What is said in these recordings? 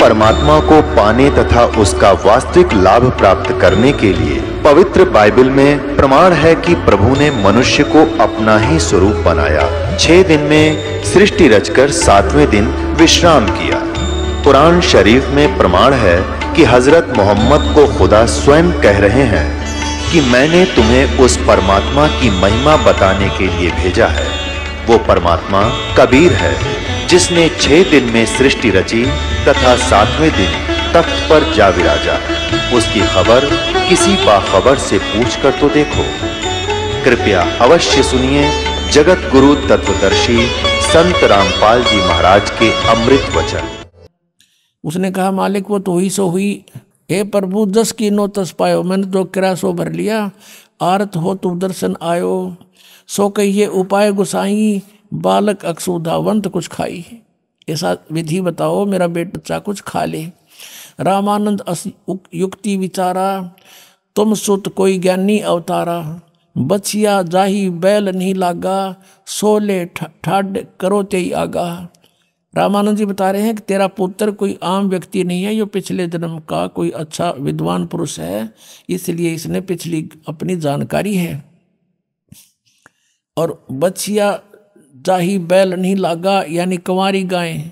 परमात्मा को पाने तथा उसका वास्तविक लाभ प्राप्त करने के लिए पवित्र बाइबल में प्रमाण है कि प्रभु ने मनुष्य को अपना ही स्वरूप बनाया छह दिन में सृष्टि रचकर सातवें दिन विश्राम किया कुरान शरीफ में प्रमाण है कि हजरत मोहम्मद को खुदा स्वयं कह रहे हैं कि मैंने तुम्हें उस परमात्मा की महिमा बताने के लिए भेजा है वो परमात्मा कबीर है जिसने छह दिन में सृष्टि रची तथा सातवें दिन तख्त पर जा विराजा उसकी खबर किसी बाखबर से पूछ कर तो देखो कृपया अवश्य सुनिए जगत गुरु तत्वदर्शी संत रामपाल जी महाराज के अमृत वचन उसने कहा मालिक वो तो ही सो हुई हे प्रभु दस की नो तस पायो मैंने तो किरा सो भर लिया आरत हो तुम तो दर्शन आयो सो कहिए उपाय गुसाई बालक अक्सुधावंत कुछ खाई ऐसा विधि बताओ मेरा बेट बच्चा कुछ खा ले रामानंद युक्ति विचारा तुम सुत कोई ज्ञानी अवतारा बछिया जाही बैल नहीं लागा सोले ठाड करो ते आगा रामानंद जी बता रहे हैं कि तेरा पुत्र कोई आम व्यक्ति नहीं है जो पिछले जन्म का कोई अच्छा विद्वान पुरुष है इसलिए इसने पिछली अपनी जानकारी है और बछिया जाही बैल नहीं लागा यानी कुंवारी गायें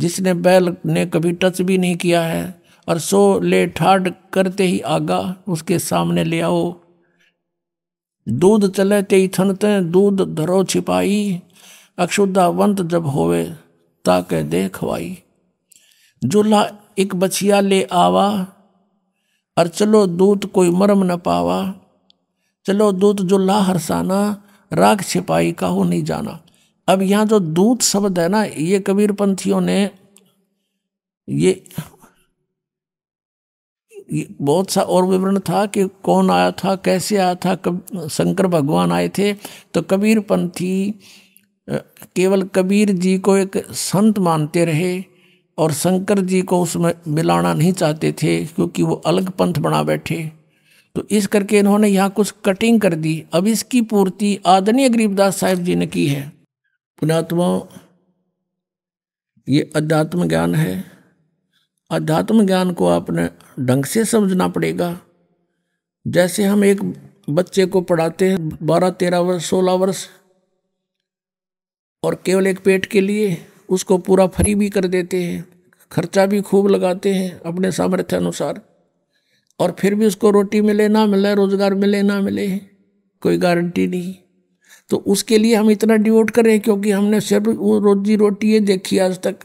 जिसने बैल ने कभी टच भी नहीं किया है और सो ले ठाड करते ही आगा उसके सामने ले आओ दूध चले ते थनते दूध धरो छिपाई अक्षुद्धावंत जब होवे ताके दे खवाई जुल्हा एक बछिया ले आवा और चलो दूध कोई मरम न पावा चलो दूध जुल्हा हरसाना राग छिपाई का हो नहीं जाना अब यहाँ जो दूत शब्द है ना ये कबीर पंथियों ने ये, ये बहुत सा और विवरण था कि कौन आया था कैसे आया था कब शंकर भगवान आए थे तो कबीर पंथी केवल कबीर जी को एक संत मानते रहे और शंकर जी को उसमें मिलाना नहीं चाहते थे क्योंकि वो अलग पंथ बना बैठे तो इस करके इन्होंने यहाँ कुछ कटिंग कर दी अब इसकी पूर्ति आदरणीय गरीबदास साहिब जी ने की है पुणात्मा ये अध्यात्म ज्ञान है अध्यात्म ज्ञान को आपने ढंग से समझना पड़ेगा जैसे हम एक बच्चे को पढ़ाते हैं बारह तेरह वर्ष सोलह वर्ष और केवल एक पेट के लिए उसको पूरा फ्री भी कर देते हैं खर्चा भी खूब लगाते हैं अपने सामर्थ्य अनुसार और फिर भी उसको रोटी मिले ना मिले रोज़गार मिले ना मिले कोई गारंटी नहीं तो उसके लिए हम इतना डिवोट करें क्योंकि हमने सिर्फ वो रोजी रोटी ये देखी आज तक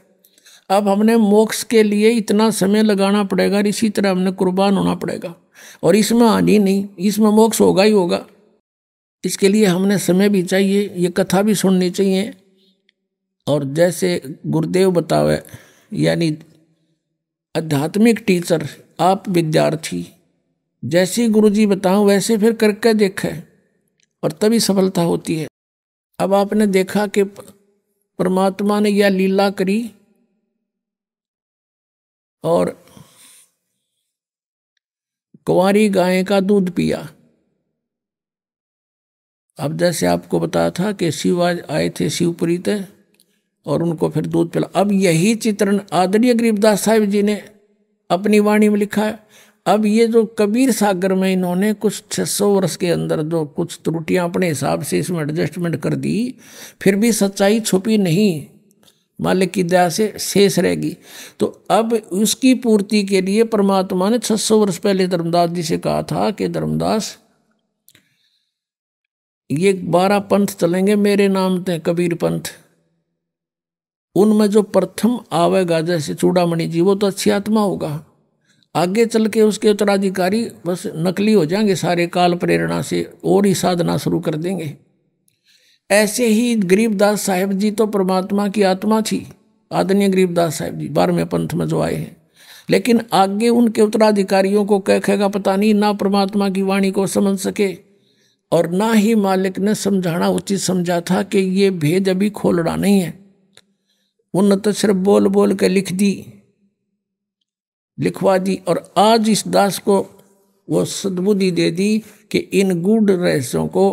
अब हमने मोक्ष के लिए इतना समय लगाना पड़ेगा और इसी तरह हमने कुर्बान होना पड़ेगा और इसमें हानि नहीं इसमें मोक्ष होगा ही होगा इसके लिए हमने समय भी चाहिए ये कथा भी सुननी चाहिए और जैसे गुरुदेव बतावे यानी आध्यात्मिक टीचर आप विद्यार्थी ही गुरु जी बताऊँ वैसे फिर करके देखे और तभी सफलता होती है अब आपने देखा कि परमात्मा ने यह लीला करी और कुंवारी गाय का दूध पिया अब जैसे आपको बताया था कि शिव आज आए थे शिवपुरी थे और उनको फिर दूध पिला अब यही चित्रण आदरणीय गरीबदास साहिब जी ने अपनी वाणी में लिखा है अब ये जो कबीर सागर में इन्होंने कुछ 600 वर्ष के अंदर जो कुछ त्रुटियां अपने हिसाब से इसमें एडजस्टमेंट कर दी फिर भी सच्चाई छुपी नहीं मालिक की दया से शेष रहेगी तो अब उसकी पूर्ति के लिए परमात्मा ने 600 वर्ष पहले धर्मदास जी से कहा था कि धर्मदास ये बारह पंथ चलेंगे मेरे नाम थे कबीर पंथ उनमें जो प्रथम आवेगा जैसे चूड़ामणि जी वो तो अच्छी आत्मा होगा आगे चल के उसके उत्तराधिकारी बस नकली हो जाएंगे सारे काल प्रेरणा से और ही साधना शुरू कर देंगे ऐसे ही गरीबदास साहेब जी तो परमात्मा की आत्मा थी आदरणीय गरीबदास साहेब जी बारहवें पंथ में जो आए हैं लेकिन आगे उनके उत्तराधिकारियों को कह कहेगा पता नहीं ना परमात्मा की वाणी को समझ सके और ना ही मालिक ने समझाना उचित समझा था कि ये भेद अभी खोलना नहीं है उन तो सिर्फ बोल बोल के लिख दी लिखवा दी और आज इस दास को वो सदबुद्धि दे दी कि इन गुड रहस्यों को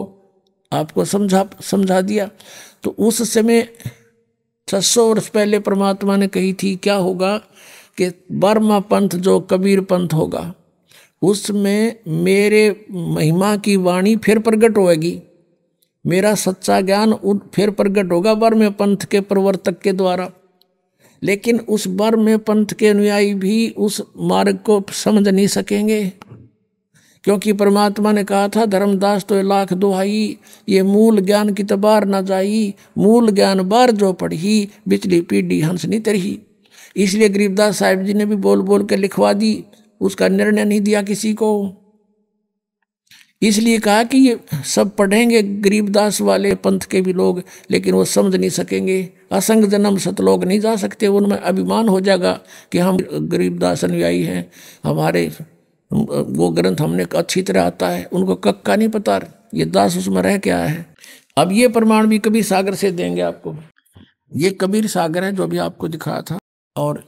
आपको समझा समझा दिया तो उस समय छह सौ वर्ष पहले परमात्मा ने कही थी क्या होगा कि बर्मा पंथ जो कबीर पंथ होगा उसमें मेरे महिमा की वाणी फिर प्रकट होगी मेरा सच्चा ज्ञान फिर प्रकट होगा वर्म पंथ के प्रवर्तक के द्वारा लेकिन उस वर्म पंथ के अनुयायी भी उस मार्ग को समझ नहीं सकेंगे क्योंकि परमात्मा ने कहा था धर्मदास तो लाख दुहाई ये मूल ज्ञान की तबार तो ना जाई मूल ज्ञान बार जो पढ़ी बिचली पीढ़ी हंस नहीं तरही इसलिए गरीबदास साहिब जी ने भी बोल बोल के लिखवा दी उसका निर्णय नहीं दिया किसी को इसलिए कहा कि ये सब पढ़ेंगे गरीबदास वाले पंथ के भी लोग लेकिन वो समझ नहीं सकेंगे असंग जन्म सतलोग नहीं जा सकते उनमें अभिमान हो जाएगा कि हम गरीबदास अनुयायी हैं हमारे वो ग्रंथ हमने अच्छी तरह आता है उनको कक्का नहीं पता ये दास उसमें रह क्या है अब ये प्रमाण भी कबीर सागर से देंगे आपको ये कबीर सागर है जो अभी आपको दिखाया था और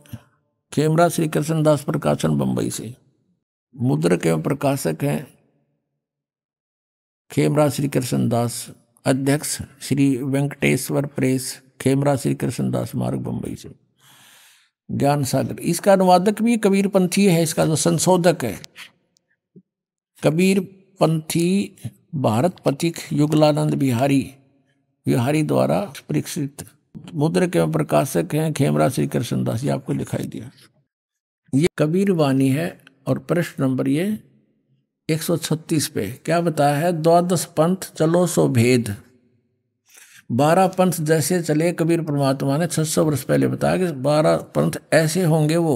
खेमरा श्री कृष्णदास प्रकाशन बम्बई से मुद्रक एवं प्रकाशक हैं खेमरा श्री कृष्ण दास अध्यक्ष श्री वेंकटेश्वर प्रेस खेमरा श्री कृष्ण दास मार्ग बम्बई से ज्ञान सागर इसका अनुवादक भी कबीर पंथी है इसका जो संशोधक है कबीर पंथी भारत पथिक युगलानंद बिहारी बिहारी द्वारा परीक्षित मुद्र के प्रकाशक हैं खेमरा श्री कृष्ण दास ये आपको लिखाई दिया ये कबीर वाणी है और प्रश्न नंबर ये 136 पे क्या बताया है द्वादश पंथ चलो सो भेद बारह पंथ जैसे चले कबीर परमात्मा ने 600 वर्ष पहले बताया कि बारह पंथ ऐसे होंगे वो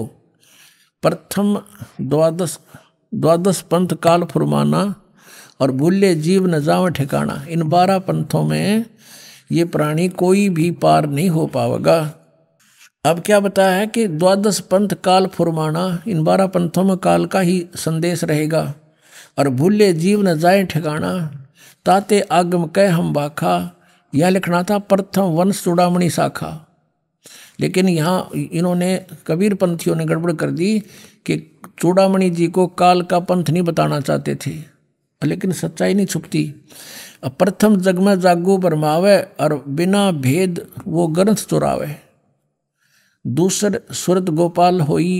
प्रथम द्वादश द्वादश पंथ काल फुरमाना और भूल्य जीव न जाव ठिकाना इन बारह पंथों में ये प्राणी कोई भी पार नहीं हो पाएगा अब क्या बताया है कि द्वादश पंथ काल फुरमाना इन बारह पंथों में काल का ही संदेश रहेगा और भूले जीव न जाए ठिकाना ताते आगम कह हम बाखा यह लिखना था प्रथम वंश चूड़ामणि शाखा लेकिन यहाँ इन्होंने कबीर पंथियों ने गड़बड़ कर दी कि चूड़ामणि जी को काल का पंथ नहीं बताना चाहते थे लेकिन सच्चाई नहीं छुपती प्रथम जग में जागो बरमावे और बिना भेद वो ग्रंथ चुरावे दूसर सुरत गोपाल होई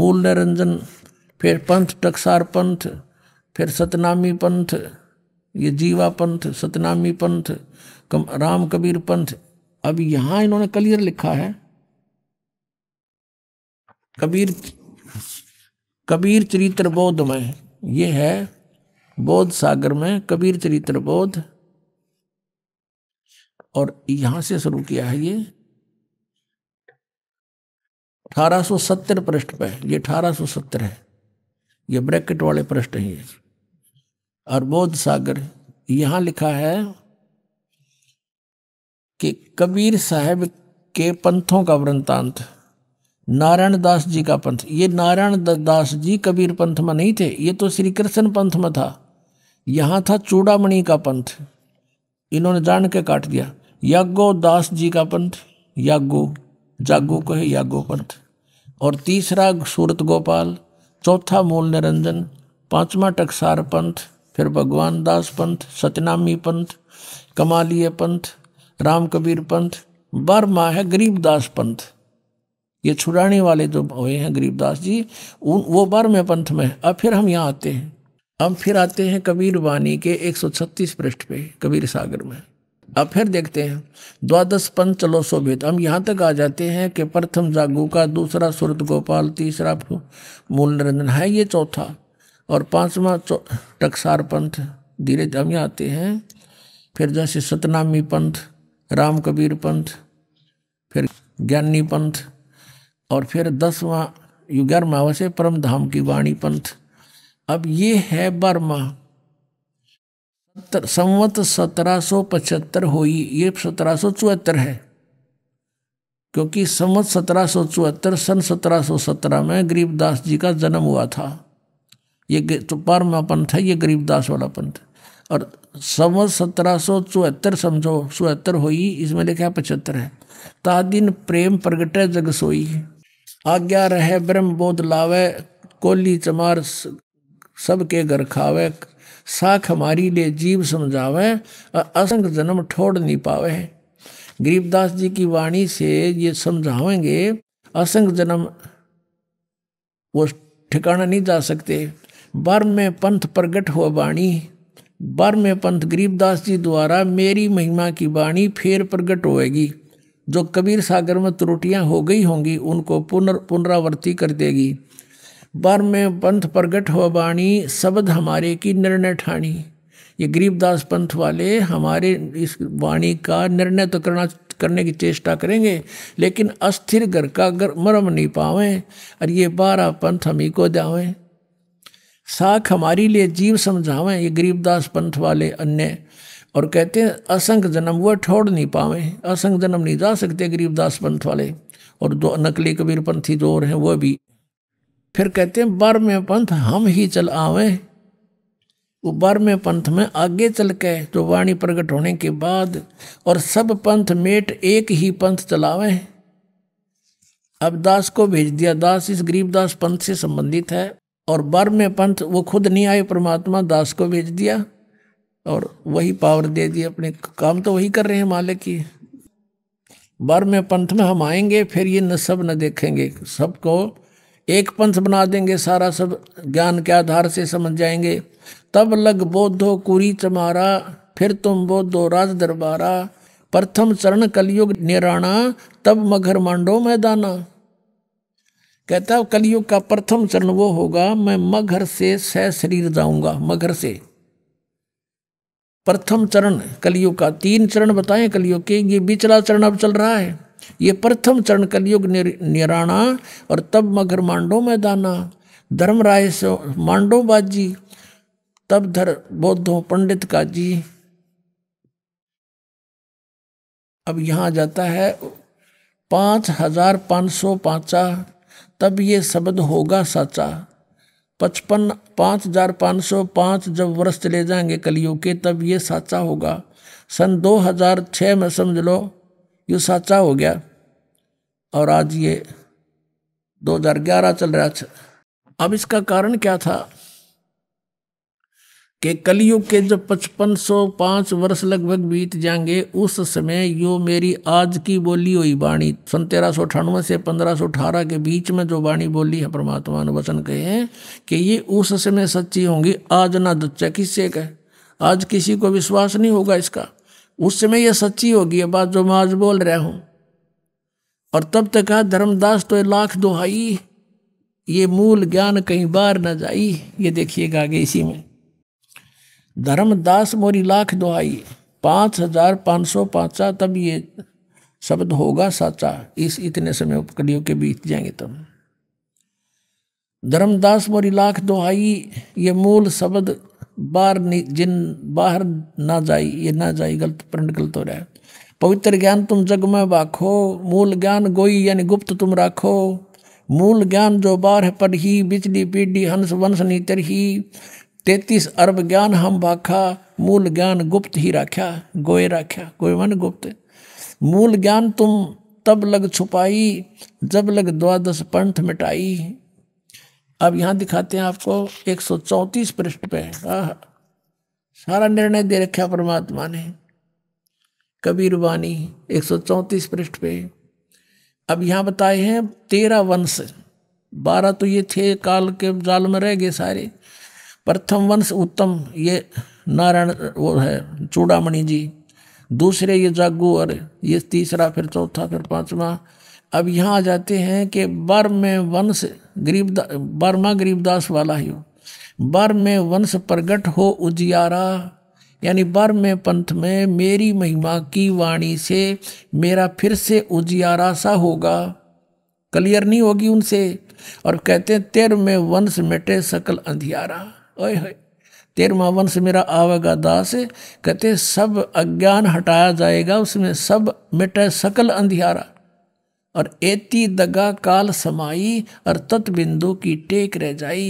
मूल निरंजन फिर पंथ टकसार पंथ फिर सतनामी पंथ ये जीवा पंथ सतनामी पंथ कम राम कबीर पंथ अब यहां इन्होंने क्लियर लिखा है कबीर कबीर चरित्र बोध में ये है बोध सागर में कबीर चरित्र बोध और यहां से शुरू किया है ये अठारह सत्तर पृष्ठ पे ये अठारह सत्तर है ये ब्रैकेट वाले पृष्ठ हैं ये और बोध सागर यहाँ लिखा है कि कबीर साहब के पंथों का वृंतांत नारायण दास जी का पंथ ये नारायण दास जी कबीर पंथ में नहीं थे ये तो श्री कृष्ण पंथ में था यहाँ था चूड़ामणि का पंथ इन्होंने जान के काट दिया यागो दास जी का पंथ यागो जागो को है यागो पंथ और तीसरा सूरत गोपाल चौथा मूल निरंजन पांचवा टकसार पंथ फिर भगवान दास पंथ सतनामी पंथ कमालीय पंथ राम कबीर पंथ बर्मा है गरीबदास पंथ ये छुड़ाने वाले जो हुए हैं गरीबदास जी उन वो बर्म पंथ में अब फिर हम यहाँ आते हैं अब फिर आते हैं कबीर वाणी के 136 पृष्ठ पे कबीर सागर में अब फिर देखते हैं द्वादश पंथ चलो शोभित हम यहाँ तक आ जाते हैं कि प्रथम जागू का दूसरा सूरत गोपाल तीसरा मूल निरंजन है ये चौथा और पांचवा टकसार पंथ धीरे धीरे आते हैं फिर जैसे सतनामी पंथ राम कबीर पंथ फिर ज्ञानी पंथ और फिर दसवां ग्यारहवा से परम धाम की वाणी पंथ अब ये है बर्मा संवत सत्रह सौ पचहत्तर हो ये सत्रह सौ चौहत्तर है क्योंकि संवत सत्रह सौ चौहत्तर सन सत्रह सौ सत्रह में गरीबदास जी का जन्म हुआ था ये तो परमापन था ये गरीबदास वाला पंथ और सव सत्रह सौ चौहत्तर समझो चौहत्तर हुई इसमें लिखा है पचहत्तर है तादिन प्रेम प्रगटे जग सोई आज्ञा रहे ब्रह्म बोध लावे कोली चमार सबके घर खावे साख हमारी ले जीव समझावे और असंग जन्म ठोड़ नहीं पावे गरीबदास जी की वाणी से ये समझावेंगे असंग जन्म वो ठिकाना नहीं जा सकते बर में पंथ प्रगट हुआ वाणी बर में पंथ गरीबदास जी द्वारा मेरी महिमा की वाणी फिर प्रगट होएगी जो कबीर सागर में त्रुटियां हो गई होंगी उनको पुनर पुनरावर्ति कर देगी बर में पंथ प्रगट हुआ वाणी शब्द हमारे की निर्णय ठाणी ये गरीबदास पंथ वाले हमारे इस वाणी का निर्णय तो करना करने की चेष्टा करेंगे लेकिन अस्थिर घर का मरम नहीं पावें और ये बारह पंथ हम ही को जावें साख हमारी लिए जीव समझावें ये गरीबदास पंथ वाले अन्य और कहते हैं असंख जन्म वह ठोड़ नहीं पावे असंख जन्म नहीं जा सकते गरीबदास पंथ वाले और दो नकली कबीर पंथी जो और हैं वह भी फिर कहते हैं बार में पंथ हम ही चल आवे वो बार में पंथ में आगे चल के तो वाणी प्रकट होने के बाद और सब पंथ मेट एक ही पंथ चलावे अब दास को भेज दिया दास इस गरीबदास पंथ से संबंधित है और बर में पंथ वो खुद नहीं आए परमात्मा दास को भेज दिया और वही पावर दे दी अपने काम तो वही कर रहे हैं मालिक की बर में पंथ में हम आएंगे फिर ये न सब न देखेंगे सबको एक पंथ बना देंगे सारा सब ज्ञान के आधार से समझ जाएंगे तब लग बोधो कुरी चमारा फिर तुम बोधो राज दरबारा प्रथम चरण कलयुग निराणा तब मघर मांडो मैदाना कहता है कलियुग का प्रथम चरण वो होगा मैं मघर से सह शरीर जाऊंगा मघर से प्रथम चरण कलियुग का तीन चरण बताए कलियुग के ये बिचला चरण अब चल रहा है ये प्रथम चरण कलियुग निराणा और तब मगर मांडो में दाना धर्मराय से मांडो बाजी तब धर बौद्धो पंडित का जी अब यहां जाता है पांच हजार पांच सौ पांचा तब ये शब्द होगा सचा पचपन पाँच हजार पाँच सौ पाँच जब वर्ष चले जाएंगे कलियों के तब ये साचा होगा सन दो हजार छः में समझ लो ये साचा हो गया और आज ये दो हजार ग्यारह चल रहा अब इसका कारण क्या था कि कलयुग के जब पचपन सौ वर्ष लगभग बीत जाएंगे उस समय यो मेरी आज की बोली हुई वाणी सन तेरह सौ अठानवे से पंद्रह सौ अठारह के बीच में जो वाणी बोली है परमात्मा ने वचन कहे हैं कि ये उस समय सच्ची होंगी आज ना दुच्चा किससे कहे आज किसी को विश्वास नहीं होगा इसका उस समय यह सच्ची होगी ये बात जो मैं आज बोल रहा हूँ और तब तक कहा धर्मदास तो लाख दोहाई ये मूल ज्ञान कहीं बार न जाई ये देखिएगा आगे इसी में धर्मदास मोरी लाख दुआई पाँच हजार पाँच सौ पाँचा तब ये शब्द होगा साचा इस इतने समय उपकड़ियों के बीच जाएंगे तब धर्मदास मोरी लाख दुहाई ये मूल शब्द बाहर जिन बाहर ना जाए ये ना जाए गलत प्रण गलत हो रहा है पवित्र ज्ञान तुम जग में बाखो मूल ज्ञान गोई यानी गुप्त तुम राखो मूल ज्ञान जो बार है पर ही बिजली पीढ़ी हंस वंश नीतर ही तैतीस अरब ज्ञान हम बाखा मूल ज्ञान गुप्त ही राख्या गोय राख्या गोए मन गुप्त मूल ज्ञान तुम तब लग छुपाई जब लग द्वादश पंथ मिटाई अब यहाँ दिखाते हैं आपको 134 पृष्ठ पे आह सारा निर्णय दे रखा परमात्मा ने कबीर सौ 134 पृष्ठ पे अब यहाँ बताए हैं तेरह वंश बारह तो ये थे काल के जाल में रह गए सारे प्रथम वंश उत्तम ये नारायण वो है चूड़ामणि जी दूसरे ये जागू और ये तीसरा फिर चौथा फिर पांचवा अब यहाँ आ जाते हैं कि बर में वंश गरीब बर्मा गरीबदास वाला ही हो बर में वंश प्रगट हो उजियारा यानी बर में पंथ में मेरी महिमा की वाणी से मेरा फिर से उजियारा सा होगा क्लियर नहीं होगी उनसे और कहते तेर में वंश मिटे सकल अंधियारा ओए होए मावन वंश मेरा आवेगा दास कहते सब अज्ञान हटाया जाएगा उसमें सब मिटे सकल अंधियारा और एती दगा काल समाई और तत्बिंदु की टेक रह जाई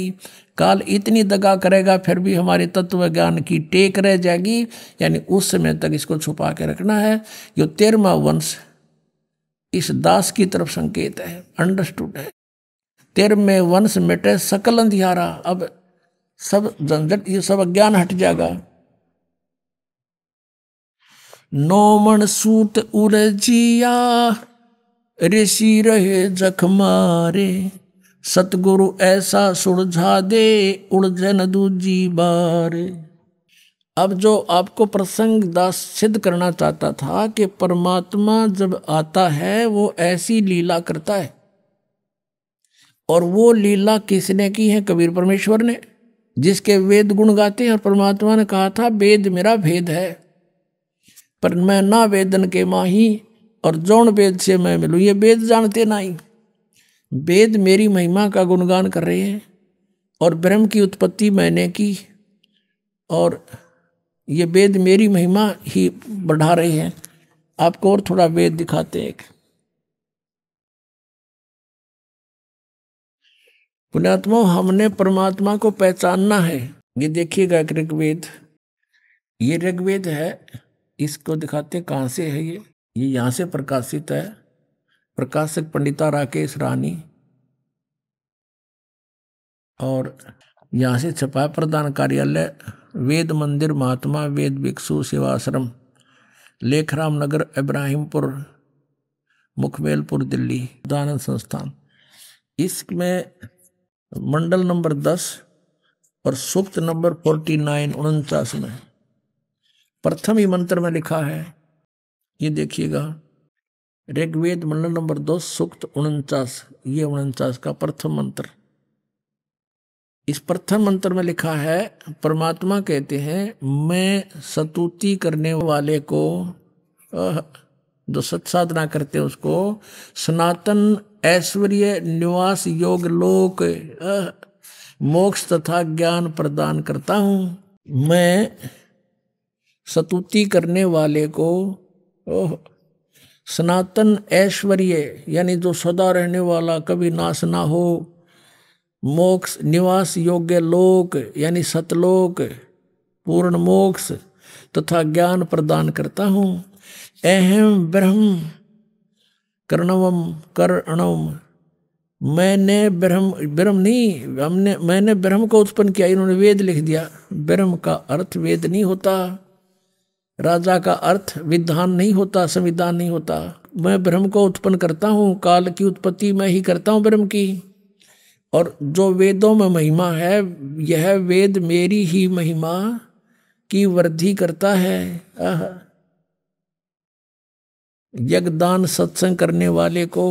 काल इतनी दगा करेगा फिर भी हमारे तत्व ज्ञान की टेक रह जाएगी यानी उस समय तक इसको छुपा के रखना है जो तेरवा वंश इस दास की तरफ संकेत है अंडरस्टूड है तेरहवें वंश मिटे सकल अंधियारा अब सब झंझट ये सब अज्ञान हट जाएगा नोमन सूत उरजिया ऋषि रहे जख मारे सतगुरु ऐसा सुलझा दे उड़जन दूजी बारे अब जो आपको प्रसंग दास सिद्ध करना चाहता था कि परमात्मा जब आता है वो ऐसी लीला करता है और वो लीला किसने की है कबीर परमेश्वर ने जिसके वेद गुण गाते हैं और परमात्मा ने कहा था वेद मेरा भेद है पर मैं ना वेदन के माही और जौन वेद से मैं मिलूँ ये वेद जानते ना ही वेद मेरी महिमा का गुणगान कर रहे हैं और ब्रह्म की उत्पत्ति मैंने की और ये वेद मेरी महिमा ही बढ़ा रहे हैं आपको और थोड़ा वेद दिखाते हैं पुण्यात्मा हमने परमात्मा को पहचानना है ये देखिएगा एक ऋग्वेद ये ऋग्वेद है इसको दिखाते कहाँ से है ये ये यहाँ से प्रकाशित है प्रकाशक पंडिता राकेश रानी और यहाँ से छपा प्रधान कार्यालय वेद मंदिर महात्मा वेद भिक्षु सेवाश्रम लेखराम नगर इब्राहिमपुर मुखमेलपुर दिल्ली दानंद संस्थान इसमें मंडल नंबर दस और सुप्त नंबर फोर्टी नाइन उनचास में प्रथम ही मंत्र में लिखा है ये देखिएगा ऋग्वेद मंडल नंबर दो सुक्त उनचास ये उनचास का प्रथम मंत्र इस प्रथम मंत्र में लिखा है परमात्मा कहते हैं मैं सतुति करने वाले को जो सत्साधना करते हैं उसको सनातन ऐश्वर्य निवास योग लोक मोक्ष तथा ज्ञान प्रदान करता हूँ मैं सतुति करने वाले को ओह सनातन ऐश्वर्य यानी जो सदा रहने वाला कभी नाश ना हो मोक्ष निवास योग्य लोक यानी सतलोक पूर्ण मोक्ष तथा ज्ञान प्रदान करता हूँ अहम ब्रह्म कर्णवम कर अणवम मैंने ब्रह्म ब्रह्म नहीं हमने मैंने ब्रह्म को उत्पन्न किया इन्होंने वेद लिख दिया ब्रह्म का अर्थ वेद नहीं होता राजा का अर्थ विधान नहीं होता संविधान नहीं होता मैं ब्रह्म को उत्पन्न करता हूँ काल की उत्पत्ति मैं ही करता हूँ ब्रह्म की और जो वेदों में महिमा है यह वेद मेरी ही महिमा की वृद्धि करता है आह यज्ञदान सत्संग करने वाले को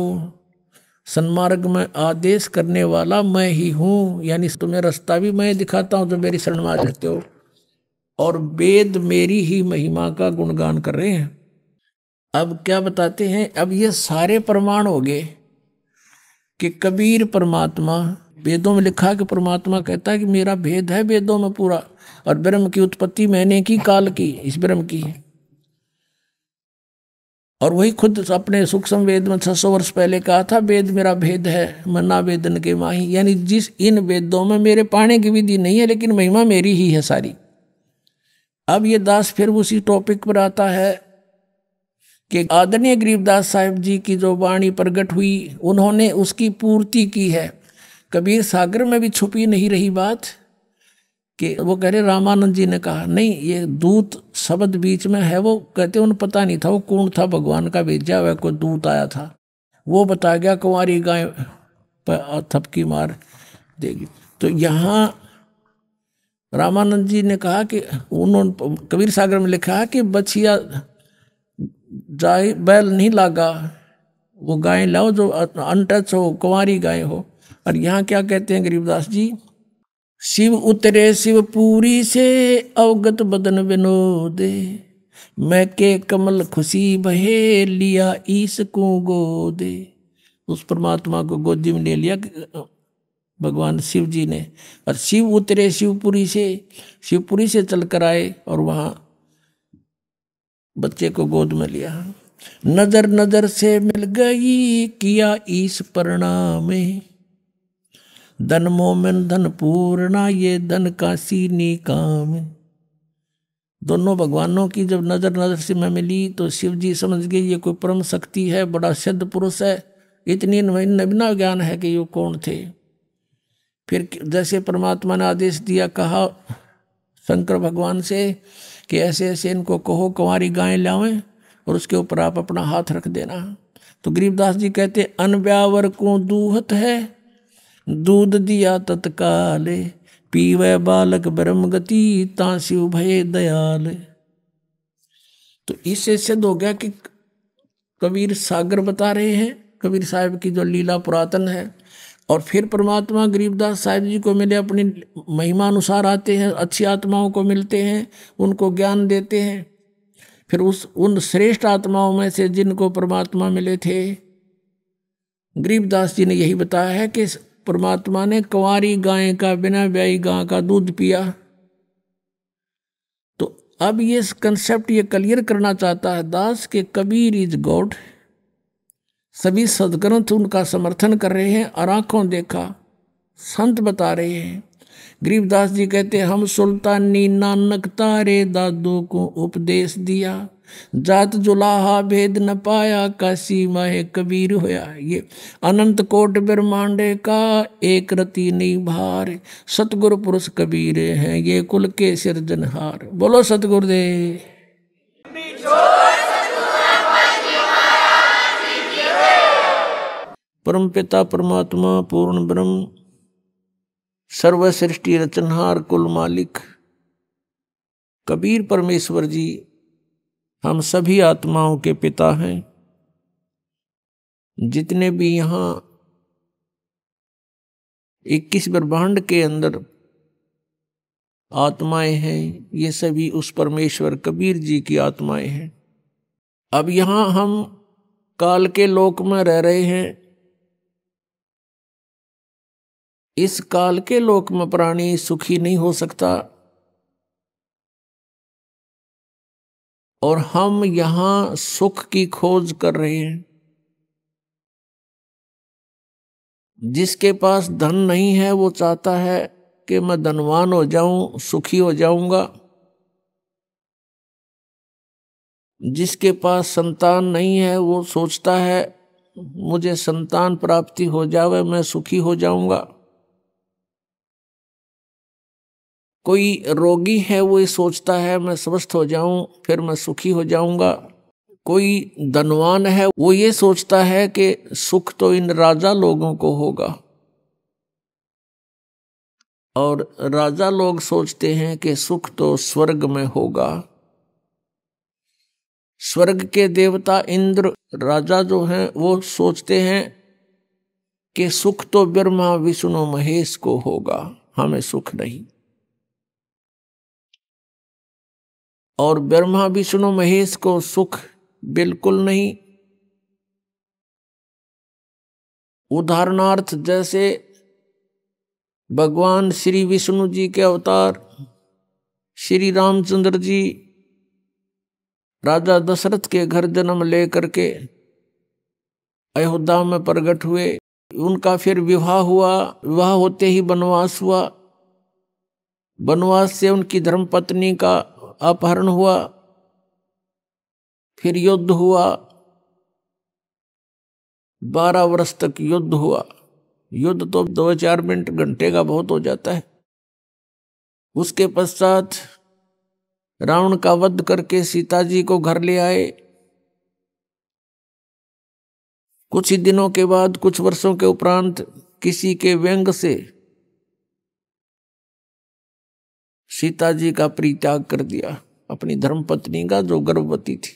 सन्मार्ग में आदेश करने वाला मैं ही हूँ यानी तुम्हें रास्ता भी मैं दिखाता हूँ तो मेरी शरण में आ जाते हो और वेद मेरी ही महिमा का गुणगान कर रहे हैं अब क्या बताते हैं अब ये सारे प्रमाण हो गए कि कबीर परमात्मा वेदों में लिखा कि परमात्मा कहता है कि मेरा भेद है वेदों में पूरा और ब्रह्म की उत्पत्ति मैंने की काल की इस ब्रह्म की है और वही खुद अपने सूक्ष्म वेद में छह सौ वर्ष पहले कहा था वेद मेरा भेद है मना वेदन के माही यानी जिस इन वेदों में मेरे पाने की विधि नहीं है लेकिन महिमा मेरी ही है सारी अब ये दास फिर उसी टॉपिक पर आता है कि आदरणीय गरीबदास साहिब जी की जो वाणी प्रकट हुई उन्होंने उसकी पूर्ति की है कबीर सागर में भी छुपी नहीं रही बात कि वो कह रहे रामानंद जी ने कहा नहीं ये दूत शब्द बीच में है वो कहते उन्हें पता नहीं था वो कौन था भगवान का भेजा हुआ कोई दूत आया था वो बता गया कुंवारी गाय थपकी मार देगी तो यहाँ रामानंद जी ने कहा कि उन्होंने कबीर सागर में लिखा है कि बछिया जाए बैल नहीं लागा वो गाय लाओ जो अनटच हो कुंवारी गाय हो और यहाँ क्या कहते हैं गरीबदास जी शिव उतरे शिव पूरी से अवगत बदन विनोदे मैं के कमल खुशी बहे लिया ईस को गोदे उस परमात्मा को गोदी में ले लिया भगवान शिव जी ने और शिव उतरे शिवपुरी से शिवपुरी से चल कर आए और वहाँ बच्चे को गोद में लिया नजर नजर से मिल गई किया ईस परणाम में धन मोमिन धन पूर्णा ये धन काशी नी काम दोनों भगवानों की जब नज़र नज़र से मैं मिली तो शिव जी समझ गए ये कोई परम शक्ति है बड़ा सिद्ध पुरुष है इतनी नवीना ज्ञान है कि ये कौन थे फिर जैसे परमात्मा ने आदेश दिया कहा शंकर भगवान से कि ऐसे ऐसे इनको कहो कुंवारी गायें लावें और उसके ऊपर आप अपना हाथ रख देना तो गरीबदास जी कहते अनव्यावर को दूहत है दूध दिया पी पीवै बालक ब्रह्म गति ता शिव भय दयाल तो इससे सिद्ध हो गया कि कबीर सागर बता रहे हैं कबीर साहब की जो लीला पुरातन है और फिर परमात्मा गरीबदास साहिब जी को मिले अपनी महिमा अनुसार आते हैं अच्छी आत्माओं को मिलते हैं उनको ज्ञान देते हैं फिर उस उन श्रेष्ठ आत्माओं में से जिनको परमात्मा मिले थे गरीबदास जी ने यही बताया है कि परमात्मा ने कुंवारी गाय का बिना ब्याई गाय का दूध पिया तो अब ये कंसेप्ट ये क्लियर करना चाहता है दास के कबीर इज गॉड सभी सदग्रंथ उनका समर्थन कर रहे हैं और आंखों देखा संत बता रहे हैं गरीबदास जी कहते हम सुल्तानी नानक तारे दादू को उपदेश दिया जात जुलाहा भेद न पाया काशी मह कबीर होया ये अनंत कोट ब्रह्मांडे का एक रति नहीं भार सतगुरु पुरुष कबीर हैं ये कुल के सिरजनहार बोलो सतगुरुदेव परम पिता परमात्मा पूर्ण ब्रह्म सर्वसृष्टि रचनहार कुल मालिक कबीर परमेश्वर जी हम सभी आत्माओं के पिता हैं जितने भी यहाँ इक्कीस ब्रह्मांड के अंदर आत्माएं हैं ये सभी उस परमेश्वर कबीर जी की आत्माएं हैं अब यहाँ हम काल के लोक में रह रहे हैं इस काल के लोक में प्राणी सुखी नहीं हो सकता और हम यहां सुख की खोज कर रहे हैं जिसके पास धन नहीं है वो चाहता है कि मैं धनवान हो जाऊं सुखी हो जाऊंगा जिसके पास संतान नहीं है वो सोचता है मुझे संतान प्राप्ति हो जावे मैं सुखी हो जाऊंगा कोई रोगी है वो ये सोचता है मैं स्वस्थ हो जाऊं फिर मैं सुखी हो जाऊंगा कोई धनवान है वो ये सोचता है कि सुख तो इन राजा लोगों को होगा और राजा लोग सोचते हैं कि सुख तो स्वर्ग में होगा स्वर्ग के देवता इंद्र राजा जो हैं वो सोचते हैं कि सुख तो ब्रह्मा विष्णु महेश को होगा हमें सुख नहीं और ब्रह्मा विष्णु महेश को सुख बिल्कुल नहीं उदाहरणार्थ जैसे भगवान श्री विष्णु जी के अवतार श्री रामचंद्र जी राजा दशरथ के घर जन्म ले करके अयोध्या में प्रकट हुए उनका फिर विवाह हुआ विवाह होते ही वनवास हुआ वनवास से उनकी धर्मपत्नी का अपहरण हुआ फिर युद्ध हुआ बारह वर्ष तक युद्ध हुआ युद्ध तो दो चार मिनट घंटे का बहुत हो जाता है उसके पश्चात रावण का वध करके सीता जी को घर ले आए कुछ ही दिनों के बाद कुछ वर्षों के उपरांत किसी के व्यंग से सीता जी का परित्याग कर दिया अपनी धर्मपत्नी का जो गर्भवती थी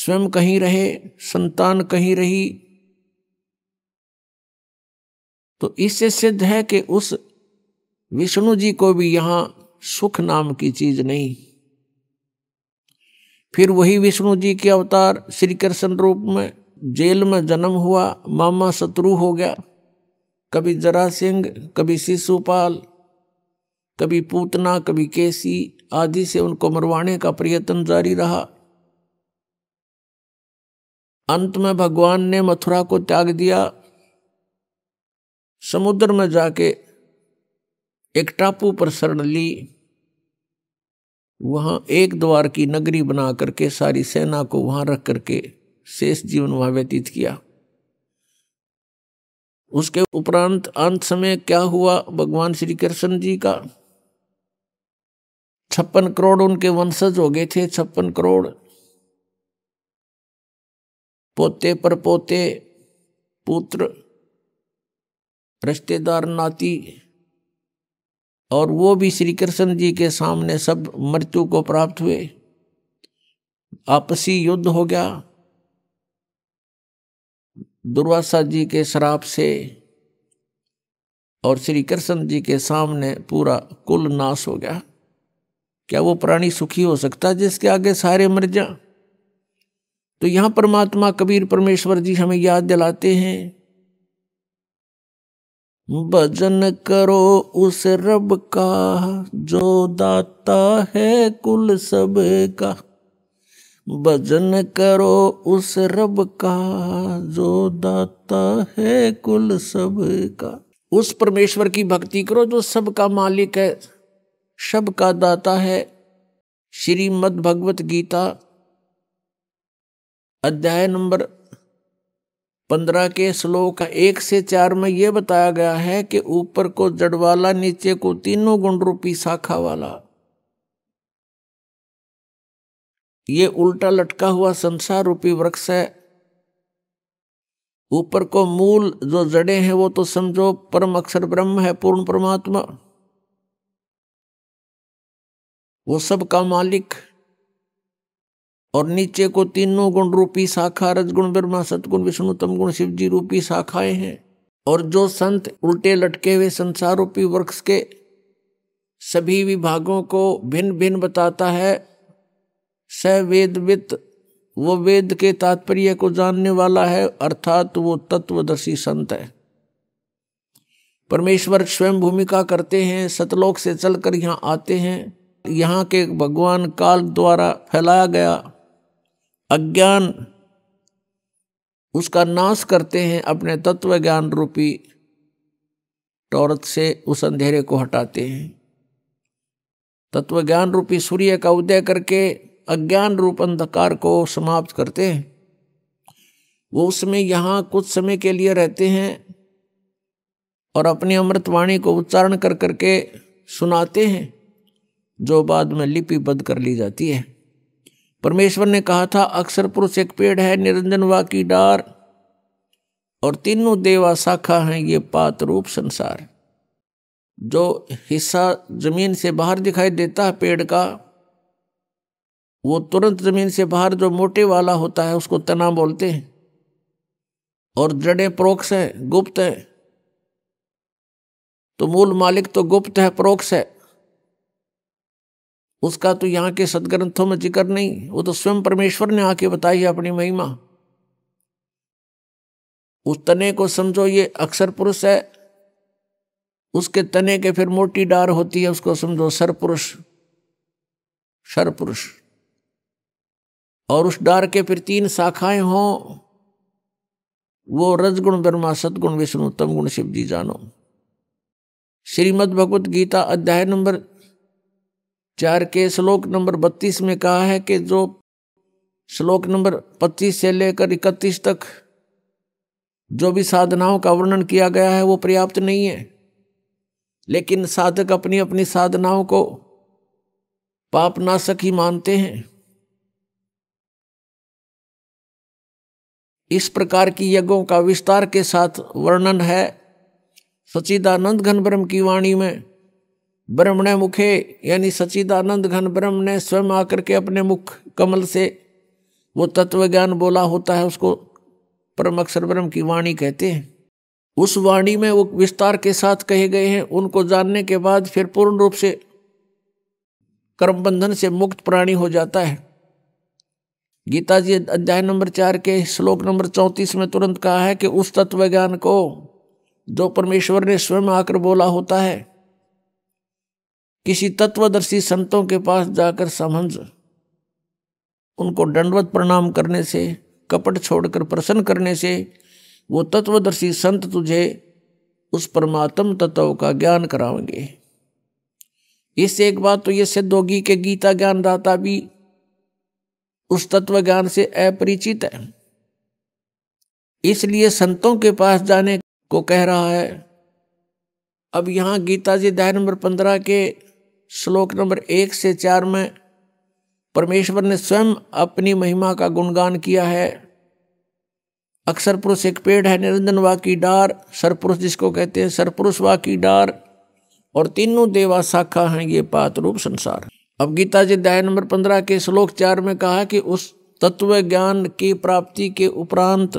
स्वयं कहीं रहे संतान कहीं रही तो इससे सिद्ध है कि उस विष्णु जी को भी यहां सुख नाम की चीज नहीं फिर वही विष्णु जी के अवतार श्री कृष्ण रूप में जेल में जन्म हुआ मामा शत्रु हो गया कभी जरा सिंह कभी शिशुपाल कभी पूतना कभी केसी आदि से उनको मरवाने का प्रयत्न जारी रहा अंत में भगवान ने मथुरा को त्याग दिया समुद्र में जाके एक टापू पर शरण ली वहां एक द्वार की नगरी बना करके सारी सेना को वहां रख करके शेष जीवन वहां व्यतीत किया उसके उपरांत अंत समय क्या हुआ भगवान श्री कृष्ण जी का छप्पन करोड़ उनके वंशज हो गए थे छप्पन करोड़ पोते पर पोते पुत्र रिश्तेदार नाती और वो भी श्री कृष्ण जी के सामने सब मृत्यु को प्राप्त हुए आपसी युद्ध हो गया दुर्वासा जी के श्राप से और श्री कृष्ण जी के सामने पूरा कुल नाश हो गया क्या वो प्राणी सुखी हो सकता है जिसके आगे सारे मर जा तो यहां परमात्मा कबीर परमेश्वर जी हमें याद दिलाते हैं भजन करो उस रब का जो दाता है कुल सब का भजन करो उस रब का जो दाता है कुल सब का उस परमेश्वर की भक्ति करो जो सबका मालिक है शब का दाता है श्रीमद् भगवत गीता अध्याय नंबर पंद्रह के श्लोक एक से चार में यह बताया गया है कि ऊपर को जड़ वाला नीचे को तीनों गुण रूपी शाखा वाला ये उल्टा लटका हुआ संसार रूपी वृक्ष है ऊपर को मूल जो जड़े हैं वो तो समझो परम अक्षर ब्रह्म है पूर्ण परमात्मा वो सब का मालिक और नीचे को तीनों गुण रूपी शाखा रजगुण ब्रह्मा सतगुण विष्णु तमगुण शिव जी रूपी शाखाएं हैं और जो संत उल्टे लटके हुए संसार रूपी वृक्ष के सभी विभागों को भिन्न भिन्न बताता है स वेदवित वो वेद के तात्पर्य को जानने वाला है अर्थात वो तत्वदर्शी संत है परमेश्वर स्वयं भूमिका करते हैं सतलोक से चलकर यहाँ आते हैं यहाँ के भगवान काल द्वारा फैलाया गया अज्ञान उसका नाश करते हैं अपने तत्व ज्ञान रूपी टॉर्च से उस अंधेरे को हटाते हैं तत्व ज्ञान रूपी सूर्य का उदय करके अज्ञान रूप अंधकार को समाप्त करते हैं वो उसमें यहाँ कुछ समय के लिए रहते हैं और अपनी अमृतवाणी को उच्चारण कर करके सुनाते हैं जो बाद में लिपिबद्ध कर ली जाती है परमेश्वर ने कहा था अक्सर पुरुष एक पेड़ है निरंजन वा की डार और तीनों देवा शाखा हैं ये पात रूप संसार जो हिस्सा जमीन से बाहर दिखाई देता है पेड़ का वो तुरंत जमीन से बाहर जो मोटे वाला होता है उसको तना बोलते हैं और जड़े प्रोक्ष हैं गुप्त हैं तो मूल मालिक तो गुप्त है प्रोक्ष है उसका तो यहाँ के सदग्रंथों में जिक्र नहीं वो तो स्वयं परमेश्वर ने आके बताई अपनी महिमा उस तने को समझो ये अक्षर पुरुष है उसके तने के फिर मोटी डार होती है उसको समझो सर पुरुष सर पुरुष और उस डार के फिर तीन शाखाएं हों वो रजगुण ब्रह्मा सदगुण विष्णु गुण शिव जी जानो श्रीमद भगवत गीता अध्याय नंबर चार के श्लोक नंबर बत्तीस में कहा है कि जो श्लोक नंबर पच्चीस से लेकर इकतीस तक जो भी साधनाओं का वर्णन किया गया है वो पर्याप्त नहीं है लेकिन साधक अपनी अपनी साधनाओं को पाप नाशक ही मानते हैं इस प्रकार की यज्ञों का विस्तार के साथ वर्णन है सचिदानंद घनबरम की वाणी में ब्रह्मण मुखे यानी सचिदानंद घन ब्रह्म ने स्वयं आकर के अपने मुख कमल से वो तत्व ज्ञान बोला होता है उसको परम अक्षर ब्रह्म की वाणी कहते हैं उस वाणी में वो विस्तार के साथ कहे गए हैं उनको जानने के बाद फिर पूर्ण रूप से कर्म बंधन से मुक्त प्राणी हो जाता है गीता जी अध्याय नंबर चार के श्लोक नंबर चौंतीस में तुरंत कहा है कि उस तत्व ज्ञान को जो परमेश्वर ने स्वयं आकर बोला होता है किसी तत्वदर्शी संतों के पास जाकर समझ उनको दंडवत प्रणाम करने से कपट छोड़कर प्रसन्न करने से वो तत्वदर्शी संत तुझे उस परमात्म तत्व का ज्ञान कराएंगे इससे एक बात तो ये सिद्ध होगी कि गीता ज्ञान दाता भी उस तत्व ज्ञान से अपरिचित है इसलिए संतों के पास जाने को कह रहा है अब यहाँ गीता जी दया नंबर पंद्रह के श्लोक नंबर एक से चार में परमेश्वर ने स्वयं अपनी महिमा का गुणगान किया है अक्सर पुरुष एक पेड़ है निरंजन वा की डार सरपुरुष जिसको कहते हैं सरपुरुष वा की डार और तीनों देवा शाखा हैं ये पात रूप संसार अब गीता जी दया नंबर पंद्रह के श्लोक चार में कहा कि उस तत्व ज्ञान की प्राप्ति के उपरांत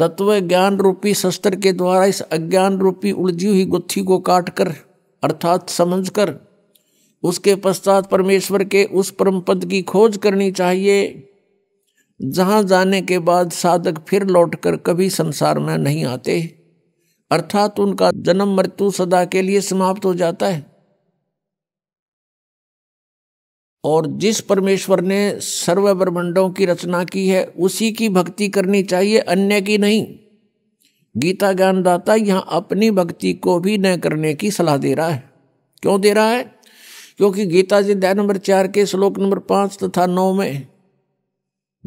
तत्व ज्ञान रूपी शस्त्र के द्वारा इस अज्ञान रूपी उलझी हुई गुत्थी को काटकर अर्थात समझकर उसके पश्चात परमेश्वर के उस परम पद की खोज करनी चाहिए जहाँ जाने के बाद साधक फिर लौटकर कभी संसार में नहीं आते अर्थात उनका जन्म मृत्यु सदा के लिए समाप्त हो जाता है और जिस परमेश्वर ने सर्व ब्रह्मंडों की रचना की है उसी की भक्ति करनी चाहिए अन्य की नहीं गीता ज्ञानदाता यहाँ अपनी भक्ति को भी न करने की सलाह दे रहा है क्यों दे रहा है क्योंकि गीता जी अध्याय नंबर चार के श्लोक नंबर पाँच तथा नौ में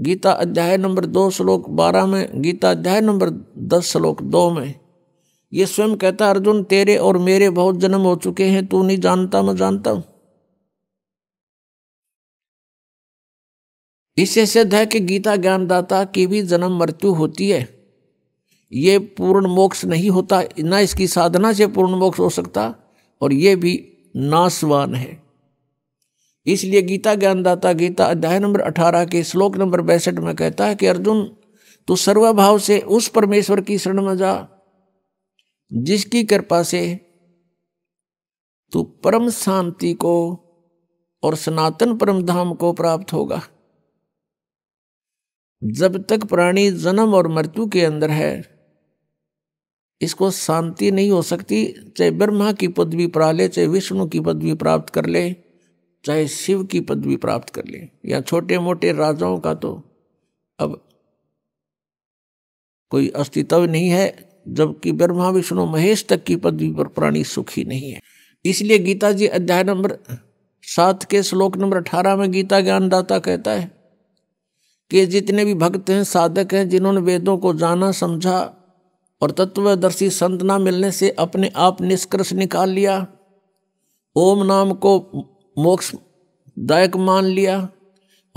गीता अध्याय नंबर दो श्लोक बारह में गीता अध्याय नंबर दस श्लोक दो में ये स्वयं कहता अर्जुन तेरे और मेरे बहुत जन्म हो चुके हैं तू नहीं जानता मैं जानता हूं इससे सिद्ध है कि गीता ज्ञानदाता की भी जन्म मृत्यु होती है ये पूर्ण मोक्ष नहीं होता ना इसकी साधना से पूर्ण मोक्ष हो सकता और ये भी नासवान है इसलिए गीता ज्ञानदाता गीता अध्याय नंबर अठारह के श्लोक नंबर बैसठ में कहता है कि अर्जुन तो सर्वभाव से उस परमेश्वर की शरण में जा जिसकी कृपा से तो परम शांति को और सनातन परम धाम को प्राप्त होगा जब तक प्राणी जन्म और मृत्यु के अंदर है इसको शांति नहीं हो सकती चाहे ब्रह्मा की पदवी प्राप्त ले चाहे विष्णु की पदवी प्राप्त कर ले चाहे शिव की पदवी प्राप्त कर ले या छोटे मोटे राजाओं का तो अब कोई अस्तित्व नहीं है जबकि ब्रह्मा विष्णु महेश तक की पदवी पर प्राणी सुखी नहीं है इसलिए गीता जी अध्याय नंबर सात के श्लोक नंबर अठारह में गीता ज्ञानदाता कहता है कि जितने भी भक्त हैं साधक हैं जिन्होंने वेदों को जाना समझा और तत्वदर्शी संत ना मिलने से अपने आप निष्कर्ष निकाल लिया ओम नाम को मोक्ष दायक मान लिया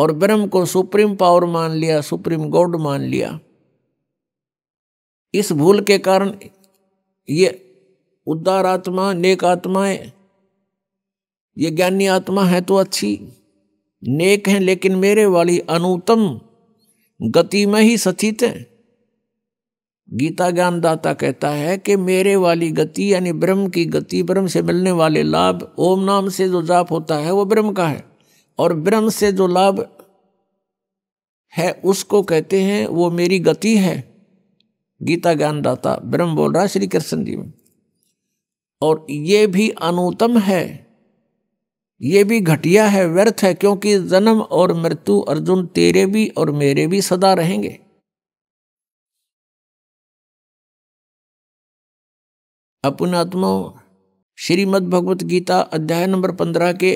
और ब्रह्म को सुप्रीम पावर मान लिया सुप्रीम गॉड मान लिया इस भूल के कारण ये उद्दार आत्मा नेक आत्माएं ये ज्ञानी आत्मा है तो अच्छी नेक हैं लेकिन मेरे वाली अनुतम गति में ही सचित हैं गीता ज्ञानदाता कहता है कि मेरे वाली गति यानी ब्रह्म की गति ब्रह्म से मिलने वाले लाभ ओम नाम से जो जाप होता है वो ब्रह्म का है और ब्रह्म से जो लाभ है उसको कहते हैं वो मेरी गति है गीता ज्ञानदाता ब्रह्म बोल रहा है श्री कृष्ण जी में और ये भी अनुतम है ये भी घटिया है व्यर्थ है क्योंकि जन्म और मृत्यु अर्जुन तेरे भी और मेरे भी सदा रहेंगे अपुनात्मो श्रीमद् भगवत गीता अध्याय नंबर पंद्रह के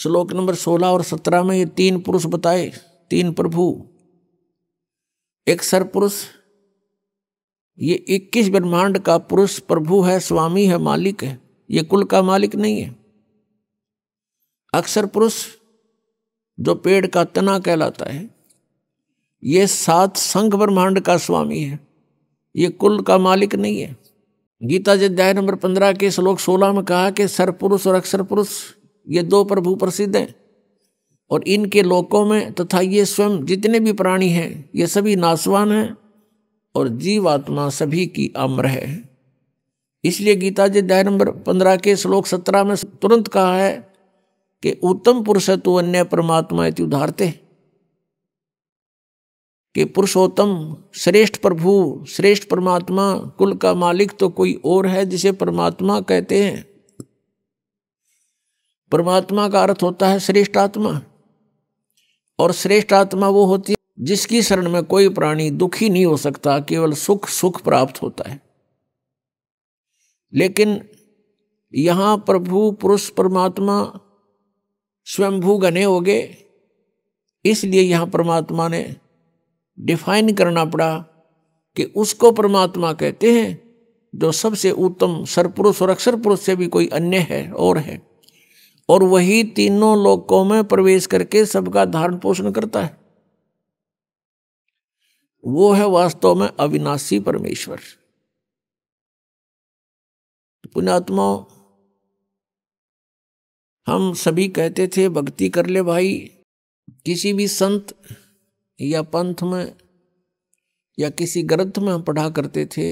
श्लोक नंबर सोलह और सत्रह में ये तीन पुरुष बताए तीन प्रभु एक सर पुरुष ये इक्कीस ब्रह्मांड का पुरुष प्रभु है स्वामी है मालिक है ये कुल का मालिक नहीं है अक्सर पुरुष जो पेड़ का तना कहलाता है ये सात संघ ब्रह्मांड का स्वामी है ये कुल का मालिक नहीं है गीता अध्याय नंबर पंद्रह के श्लोक सोलह में कहा कि सरपुरुष और अक्षर पुरुष ये दो प्रभु प्रसिद्ध हैं और इनके लोकों में तथा ये स्वयं जितने भी प्राणी हैं ये सभी नासवान हैं और जीवात्मा सभी की अम्र है इसलिए गीता जी अध्याय नंबर पंद्रह के श्लोक सत्रह में तुरंत कहा है कि उत्तम पुरुष है तो अन्य परमात्मा इति उधारते कि पुरुषोत्तम श्रेष्ठ प्रभु श्रेष्ठ परमात्मा कुल का मालिक तो कोई और है जिसे परमात्मा कहते हैं परमात्मा का अर्थ होता है श्रेष्ठ आत्मा और श्रेष्ठ आत्मा वो होती है जिसकी शरण में कोई प्राणी दुखी नहीं हो सकता केवल सुख सुख प्राप्त होता है लेकिन यहां प्रभु पुरुष परमात्मा स्वयंभू गने हो गए इसलिए यहां परमात्मा ने डिफाइन करना पड़ा कि उसको परमात्मा कहते हैं जो सबसे उत्तम सरपुरुष और अक्षर पुरुष से भी कोई अन्य है और है और वही तीनों लोकों में प्रवेश करके सबका धारण पोषण करता है वो है वास्तव में अविनाशी परमेश्वर पुण्यात्मा हम सभी कहते थे भक्ति कर ले भाई किसी भी संत या पंथ में या किसी ग्रंथ में हम पढ़ा करते थे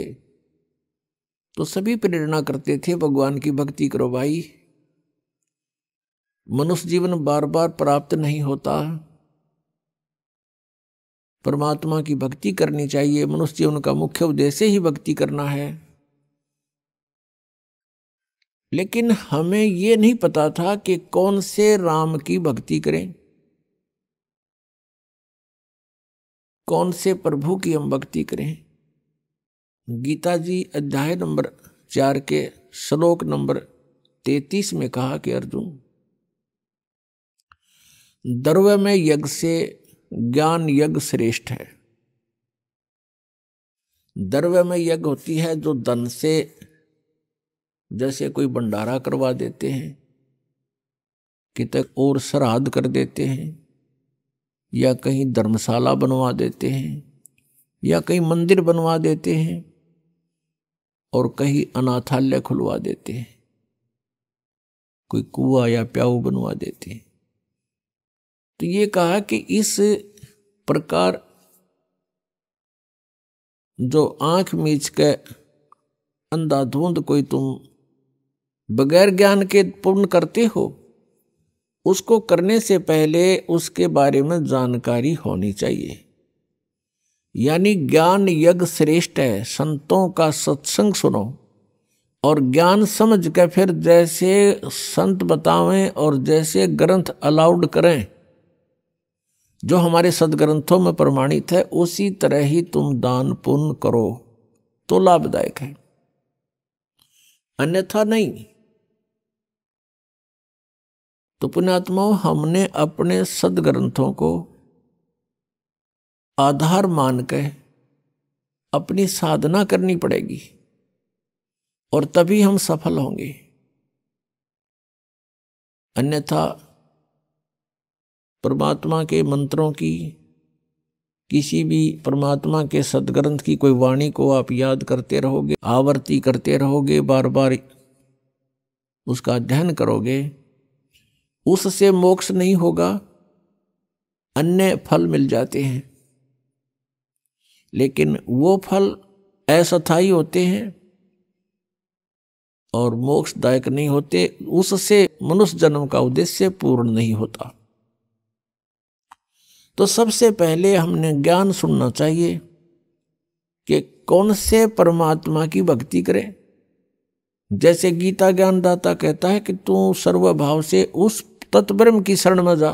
तो सभी प्रेरणा करते थे भगवान की भक्ति करो भाई मनुष्य जीवन बार बार प्राप्त नहीं होता परमात्मा की भक्ति करनी चाहिए मनुष्य जीवन का मुख्य उद्देश्य ही भक्ति करना है लेकिन हमें ये नहीं पता था कि कौन से राम की भक्ति करें कौन से प्रभु की हम भक्ति करें गीता जी अध्याय नंबर चार के श्लोक नंबर तैतीस में कहा कि अर्जुन दर्व में यज्ञ से ज्ञान यज्ञ श्रेष्ठ है दर्व में यज्ञ होती है जो धन से जैसे कोई भंडारा करवा देते हैं कि तक और श्राद्ध कर देते हैं या कहीं धर्मशाला बनवा देते हैं या कहीं मंदिर बनवा देते हैं और कहीं अनाथालय खुलवा देते हैं कोई कुआ या प्याऊ बनवा देते हैं तो ये कहा कि इस प्रकार जो आंख मीच के अंधाधुंध कोई तुम बगैर ज्ञान के पूर्ण करते हो उसको करने से पहले उसके बारे में जानकारी होनी चाहिए यानी ज्ञान यज्ञ श्रेष्ठ है संतों का सत्संग सुनो और ज्ञान समझ के फिर जैसे संत बतावें और जैसे ग्रंथ अलाउड करें जो हमारे सदग्रंथों में प्रमाणित है उसी तरह ही तुम दान पुण्य करो तो लाभदायक है अन्यथा नहीं तो पुण्यात्माओं हमने अपने सदग्रंथों को आधार मान के अपनी साधना करनी पड़ेगी और तभी हम सफल होंगे अन्यथा परमात्मा के मंत्रों की किसी भी परमात्मा के सदग्रंथ की कोई वाणी को आप याद करते रहोगे आवर्ती करते रहोगे बार बार उसका अध्ययन करोगे उससे मोक्ष नहीं होगा अन्य फल मिल जाते हैं लेकिन वो फल असथाई होते हैं और मोक्षदायक नहीं होते उससे मनुष्य जन्म का उद्देश्य पूर्ण नहीं होता तो सबसे पहले हमने ज्ञान सुनना चाहिए कि कौन से परमात्मा की भक्ति करें जैसे गीता ज्ञानदाता कहता है कि तू सर्वभाव से उस तत्ब्रह्म की शरण में जा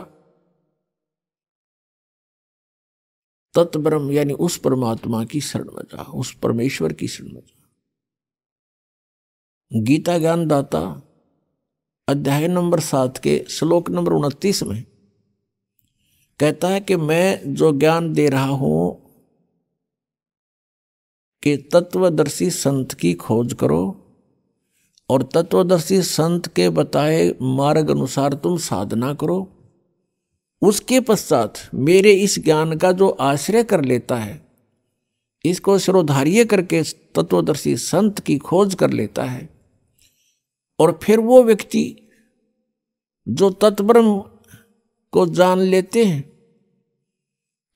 तत्ब्रह्म यानी उस परमात्मा की शरण में जा उस परमेश्वर की शरण में जा गीता ज्ञान दाता अध्याय नंबर सात के श्लोक नंबर उनतीस में कहता है कि मैं जो ज्ञान दे रहा हूं कि तत्वदर्शी संत की खोज करो और तत्वदर्शी संत के बताए मार्ग अनुसार तुम साधना करो उसके पश्चात मेरे इस ज्ञान का जो आश्रय कर लेता है इसको सिरोधार्य करके तत्वदर्शी संत की खोज कर लेता है और फिर वो व्यक्ति जो तत्ब्रह्म को जान लेते हैं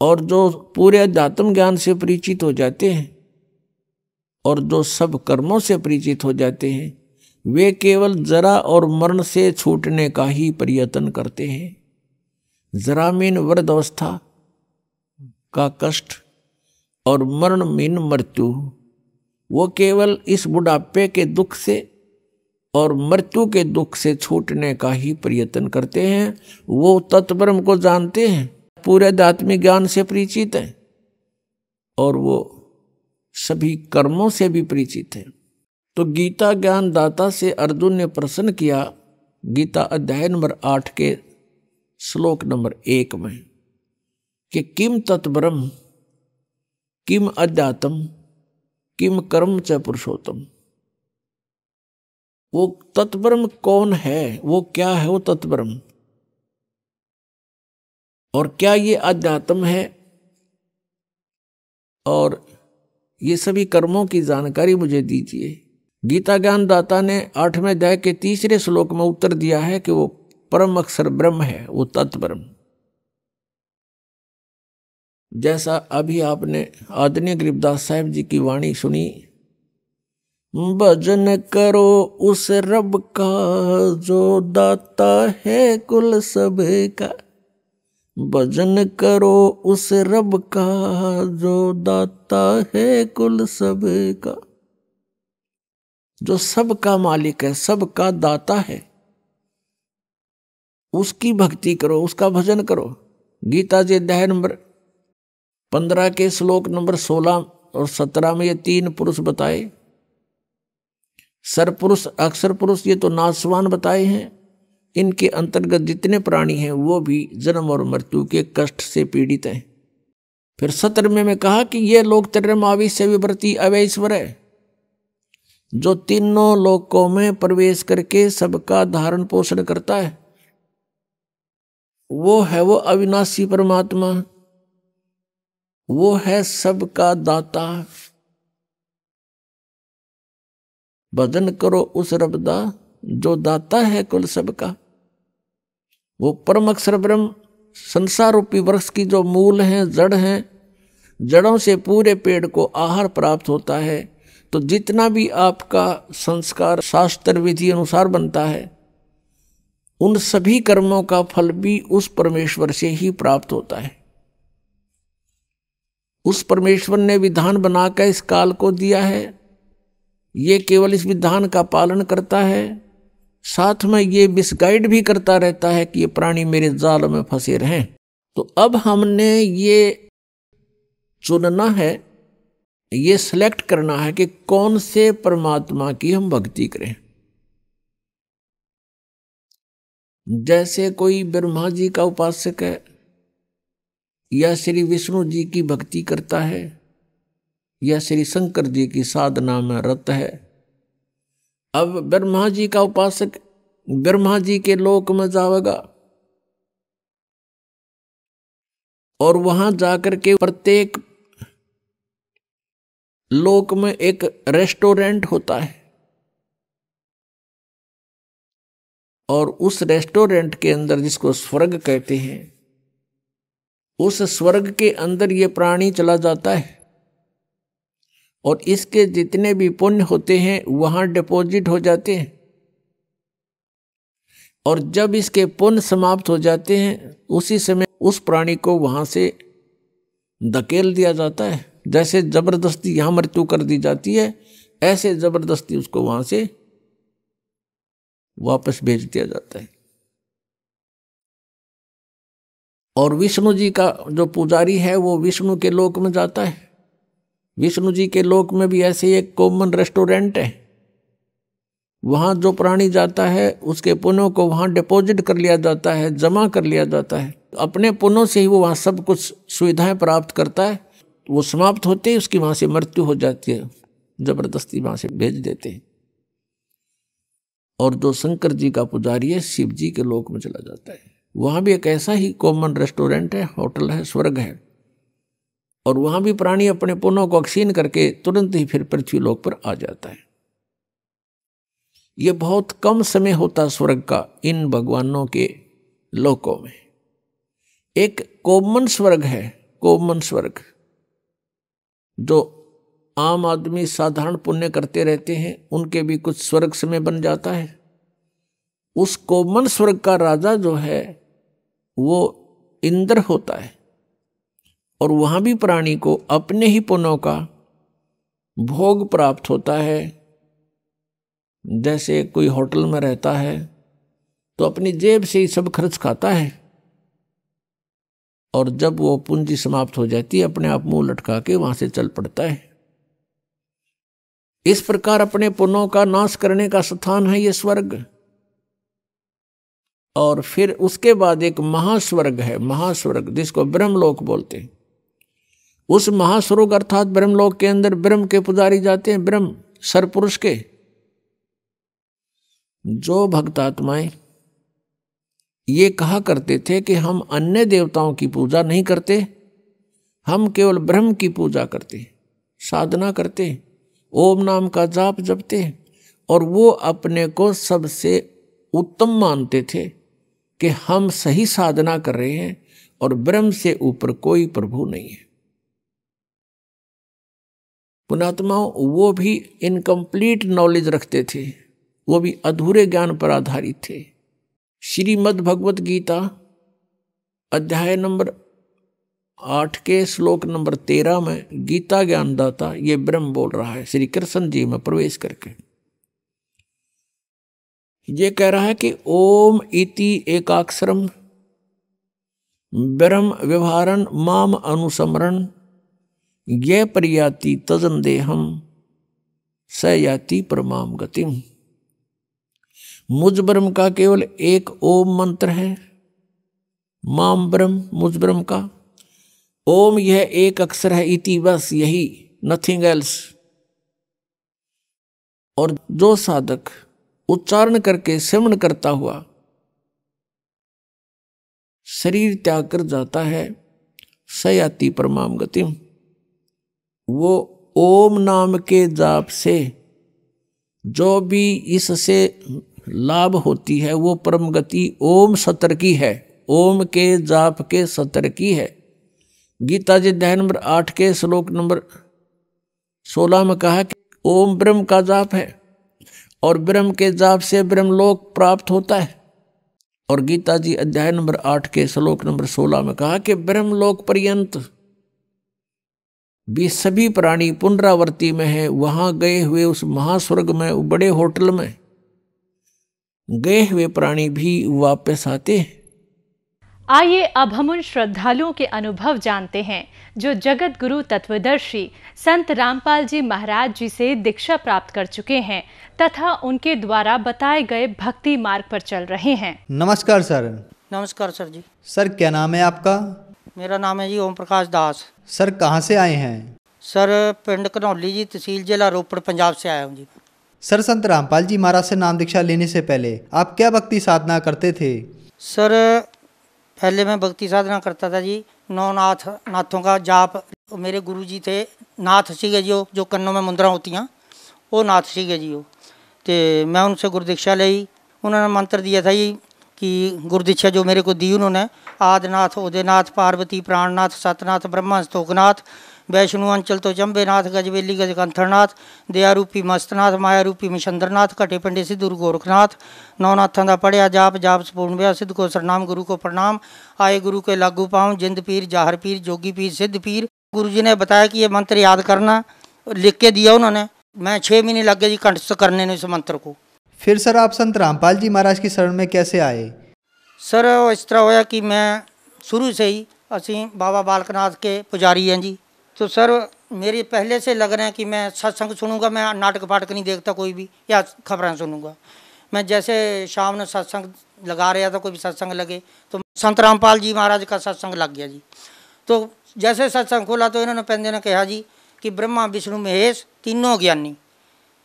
और जो पूरे अध्यात्म ज्ञान से परिचित हो जाते हैं और जो सब कर्मों से परिचित हो जाते हैं वे केवल जरा और मरण से छूटने का ही प्रयत्न करते हैं जरा मीन वृद्ध अवस्था का कष्ट और मरण मीन मृत्यु वो केवल इस बुढ़ापे के दुख से और मृत्यु के दुख से छूटने का ही प्रयत्न करते हैं वो तत्परम को जानते हैं पूरे आध्यात्मिक ज्ञान से परिचित हैं और वो सभी कर्मों से भी परिचित हैं तो गीता ज्ञान दाता से अर्जुन ने प्रश्न किया गीता अध्याय नंबर आठ के श्लोक नंबर एक में कि किम तत्ब्रह्म किम अध्यात्म किम कर्म च पुरुषोत्तम वो तत्ब्रह्म कौन है वो क्या है वो तत्ब्रह्म और क्या ये अध्यात्म है और ये सभी कर्मों की जानकारी मुझे दीजिए गीता ज्ञान दाता ने आठवें अध्याय के तीसरे श्लोक में उत्तर दिया है कि वो परम अक्षर ब्रह्म है वो तत्ब्रह्म जैसा अभी आपने आदरणीय गरीबदास साहेब जी की वाणी सुनी भजन करो उस रब का जो दाता है कुल सब का भजन करो उस रब का जो दाता है कुल सब का जो सबका मालिक है सबका दाता है उसकी भक्ति करो उसका भजन करो गीता जी अध्याय नंबर पंद्रह के श्लोक नंबर सोलह और सत्रह में ये तीन पुरुष बताए सर पुरुष अक्षर पुरुष ये तो नासवान बताए हैं इनके अंतर्गत जितने प्राणी हैं वो भी जन्म और मृत्यु के कष्ट से पीड़ित हैं फिर सत्र में मैं कहा कि ये लोग तर्रमावी से विवृति अवैश्वर है जो तीनों लोकों में प्रवेश करके सबका धारण पोषण करता है वो है वो अविनाशी परमात्मा वो है सबका दाता भजन करो उस रबदा जो दाता है कुल सबका वो परम अक्षर ब्रह्म संसार रूपी वृक्ष की जो मूल हैं जड़ हैं जड़ों से पूरे पेड़ को आहार प्राप्त होता है तो जितना भी आपका संस्कार शास्त्र विधि अनुसार बनता है उन सभी कर्मों का फल भी उस परमेश्वर से ही प्राप्त होता है उस परमेश्वर ने विधान बनाकर इस काल को दिया है ये केवल इस विधान का पालन करता है साथ में ये मिसगाइड भी करता रहता है कि ये प्राणी मेरे जाल में फंसे रहें तो अब हमने ये चुनना है ये सिलेक्ट करना है कि कौन से परमात्मा की हम भक्ति करें जैसे कोई ब्रह्मा जी का उपासक है या श्री विष्णु जी की भक्ति करता है या श्री शंकर जी की साधना में रत है अब ब्रह्मा जी का उपासक ब्रह्मा जी के लोक में जाएगा और वहां जाकर के प्रत्येक लोक में एक रेस्टोरेंट होता है और उस रेस्टोरेंट के अंदर जिसको स्वर्ग कहते हैं उस स्वर्ग के अंदर ये प्राणी चला जाता है और इसके जितने भी पुण्य होते हैं वहाँ डिपॉजिट हो जाते हैं और जब इसके पुण्य समाप्त हो जाते हैं उसी समय उस प्राणी को वहाँ से धकेल दिया जाता है जैसे जबरदस्ती यहाँ मृत्यु कर दी जाती है ऐसे जबरदस्ती उसको वहां से वापस भेज दिया जाता है और विष्णु जी का जो पुजारी है वो विष्णु के लोक में जाता है विष्णु जी के लोक में भी ऐसे एक कॉमन रेस्टोरेंट है वहाँ जो प्राणी जाता है उसके पुनों को वहाँ डिपॉजिट कर लिया जाता है जमा कर लिया जाता है तो अपने पुनों से ही वो वहाँ सब कुछ सुविधाएं प्राप्त करता है वो समाप्त होते ही उसकी वहाँ से मृत्यु हो जाती है जबरदस्ती वहाँ से भेज देते हैं और जो शंकर जी का पुजारी है शिव जी के लोक में चला जाता है वहाँ भी एक ऐसा ही कॉमन रेस्टोरेंट है होटल है स्वर्ग है और वहाँ भी प्राणी अपने पुनः को अक्षीण करके तुरंत ही फिर पृथ्वी लोक पर आ जाता है ये बहुत कम समय होता स्वर्ग का इन भगवानों के लोकों में एक कोमन स्वर्ग है कोमन स्वर्ग जो आम आदमी साधारण पुण्य करते रहते हैं उनके भी कुछ स्वर्ग समय बन जाता है उस कोमन स्वर्ग का राजा जो है वो इंद्र होता है और वहाँ भी प्राणी को अपने ही पुण्यों का भोग प्राप्त होता है जैसे कोई होटल में रहता है तो अपनी जेब से ही सब खर्च खाता है और जब वो पूंजी समाप्त हो जाती है अपने आप मुंह लटका के वहां से चल पड़ता है इस प्रकार अपने पुनों का नाश करने का स्थान है ये स्वर्ग और फिर उसके बाद एक महास्वर्ग है महास्वर्ग जिसको ब्रह्मलोक बोलते हैं उस महास्वर्ग अर्थात ब्रह्मलोक के अंदर ब्रह्म के पुजारी जाते हैं ब्रह्म सर्वपुरुष के जो भक्तात्माएं ये कहा करते थे कि हम अन्य देवताओं की पूजा नहीं करते हम केवल ब्रह्म की पूजा करते साधना करते ओम नाम का जाप जपते और वो अपने को सबसे उत्तम मानते थे कि हम सही साधना कर रहे हैं और ब्रह्म से ऊपर कोई प्रभु नहीं है पुणात्माओं वो भी इनकम्प्लीट नॉलेज रखते थे वो भी अधूरे ज्ञान पर आधारित थे श्रीमद् भगवत गीता अध्याय नंबर आठ के श्लोक नंबर तेरह में गीता ज्ञानदाता ये ब्रह्म बोल रहा है श्री कृष्ण जी में प्रवेश करके ये कह रहा है कि ओम इति एकाक्षरम ब्रह्म व्यवहारण माम अनुसमरण यह प्रयाति तजन देहम सयाति परमाम गतिम मुझ ब्रह्म का केवल एक ओम मंत्र है माम ब्रह्म मुझ ब्रह्म का ओम यह एक अक्षर है इति बस यही नथिंग एल्स और जो साधक उच्चारण करके श्रवण करता हुआ शरीर त्याग कर जाता है सयाति परमाम गति वो ओम नाम के जाप से जो भी इससे लाभ होती है वो परम गति ओम सतर की है ओम के जाप के सतर की है गीता जी अध्याय नंबर आठ के श्लोक नंबर सोलह में कहा कि ओम ब्रह्म का जाप है और ब्रह्म के जाप से ब्रह्मलोक प्राप्त होता है और गीता जी अध्याय नंबर आठ के श्लोक नंबर सोलह में कहा कि ब्रह्मलोक पर्यंत भी सभी प्राणी पुनरावर्ती में है वहाँ गए हुए उस महास्वर्ग में बड़े होटल में गए हुए प्राणी भी वापस आते हैं आइए अब हम उन श्रद्धालुओं के अनुभव जानते हैं जो जगत गुरु तत्वदर्शी संत रामपाल जी महाराज जी से दीक्षा प्राप्त कर चुके हैं तथा उनके द्वारा बताए गए भक्ति मार्ग पर चल रहे हैं नमस्कार सर नमस्कार सर जी सर क्या नाम है आपका मेरा नाम है जी ओम प्रकाश दास सर कहाँ से आए हैं सर पिंड कनौली जी तहसील जिला रोपड़ पंजाब से आया हूँ जी सर संत रामपाल जी महाराज से नाम दीक्षा लेने से पहले आप क्या भक्ति साधना करते थे सर पहले मैं भक्ति साधना करता था जी नौ नाथ नाथों का जाप मेरे गुरु जी थे नाथ सी जी जो कन्नों में मुद्रा होती हैं वो नाथ सी जी हो तो मैं उनसे गुरुदीक्षा ली उन्होंने मंत्र दिया था जी कि गुरुदीक्षा जो मेरे को दी उन्होंने आदिनाथ उदयनाथ पार्वती प्राणनाथ सतनाथ ब्रह्मा स्तोकनाथ अंचल तो जम्बेनाथ गजबेली गजकंथरनाथ दया रूपी मस्तनाथ माया रूपी मिशंद्रनाथ घटे पिंडे सिद्ध गुरु गोरखनाथ नौनाथा का पढ़िया जाप जाप सपूर्ण व्या सिद्ध को सरनाम गुरु को प्रणाम आए गुरु के लागू पाऊँ जिंद पीर जाहर पीर जोगी पीर सिद्ध पीर गुरु जी ने बताया कि यह मंत्र याद करना लिख के दिया उन्होंने मैं छः महीने लग गए जी कंठस्थ करने में इस मंत्र को फिर सर आप संत रामपाल जी महाराज की शरण में कैसे आए सर इस तरह होया कि मैं शुरू से ही असी बाबा बालकनाथ के पुजारी हैं जी तो सर मेरे पहले से लग रहे हैं कि मैं सत्संग सुनूंगा मैं नाटक फाटक नहीं देखता कोई भी या खबरें सुनूंगा मैं जैसे शाम ने सत्संग लगा रहा था कोई भी सत्संग लगे तो संत रामपाल जी महाराज का सत्संग लग गया जी तो जैसे सत्संग खोला तो इन्होंने पहले ने कहा जी कि ब्रह्मा विष्णु महेश तीनों ज्ञानी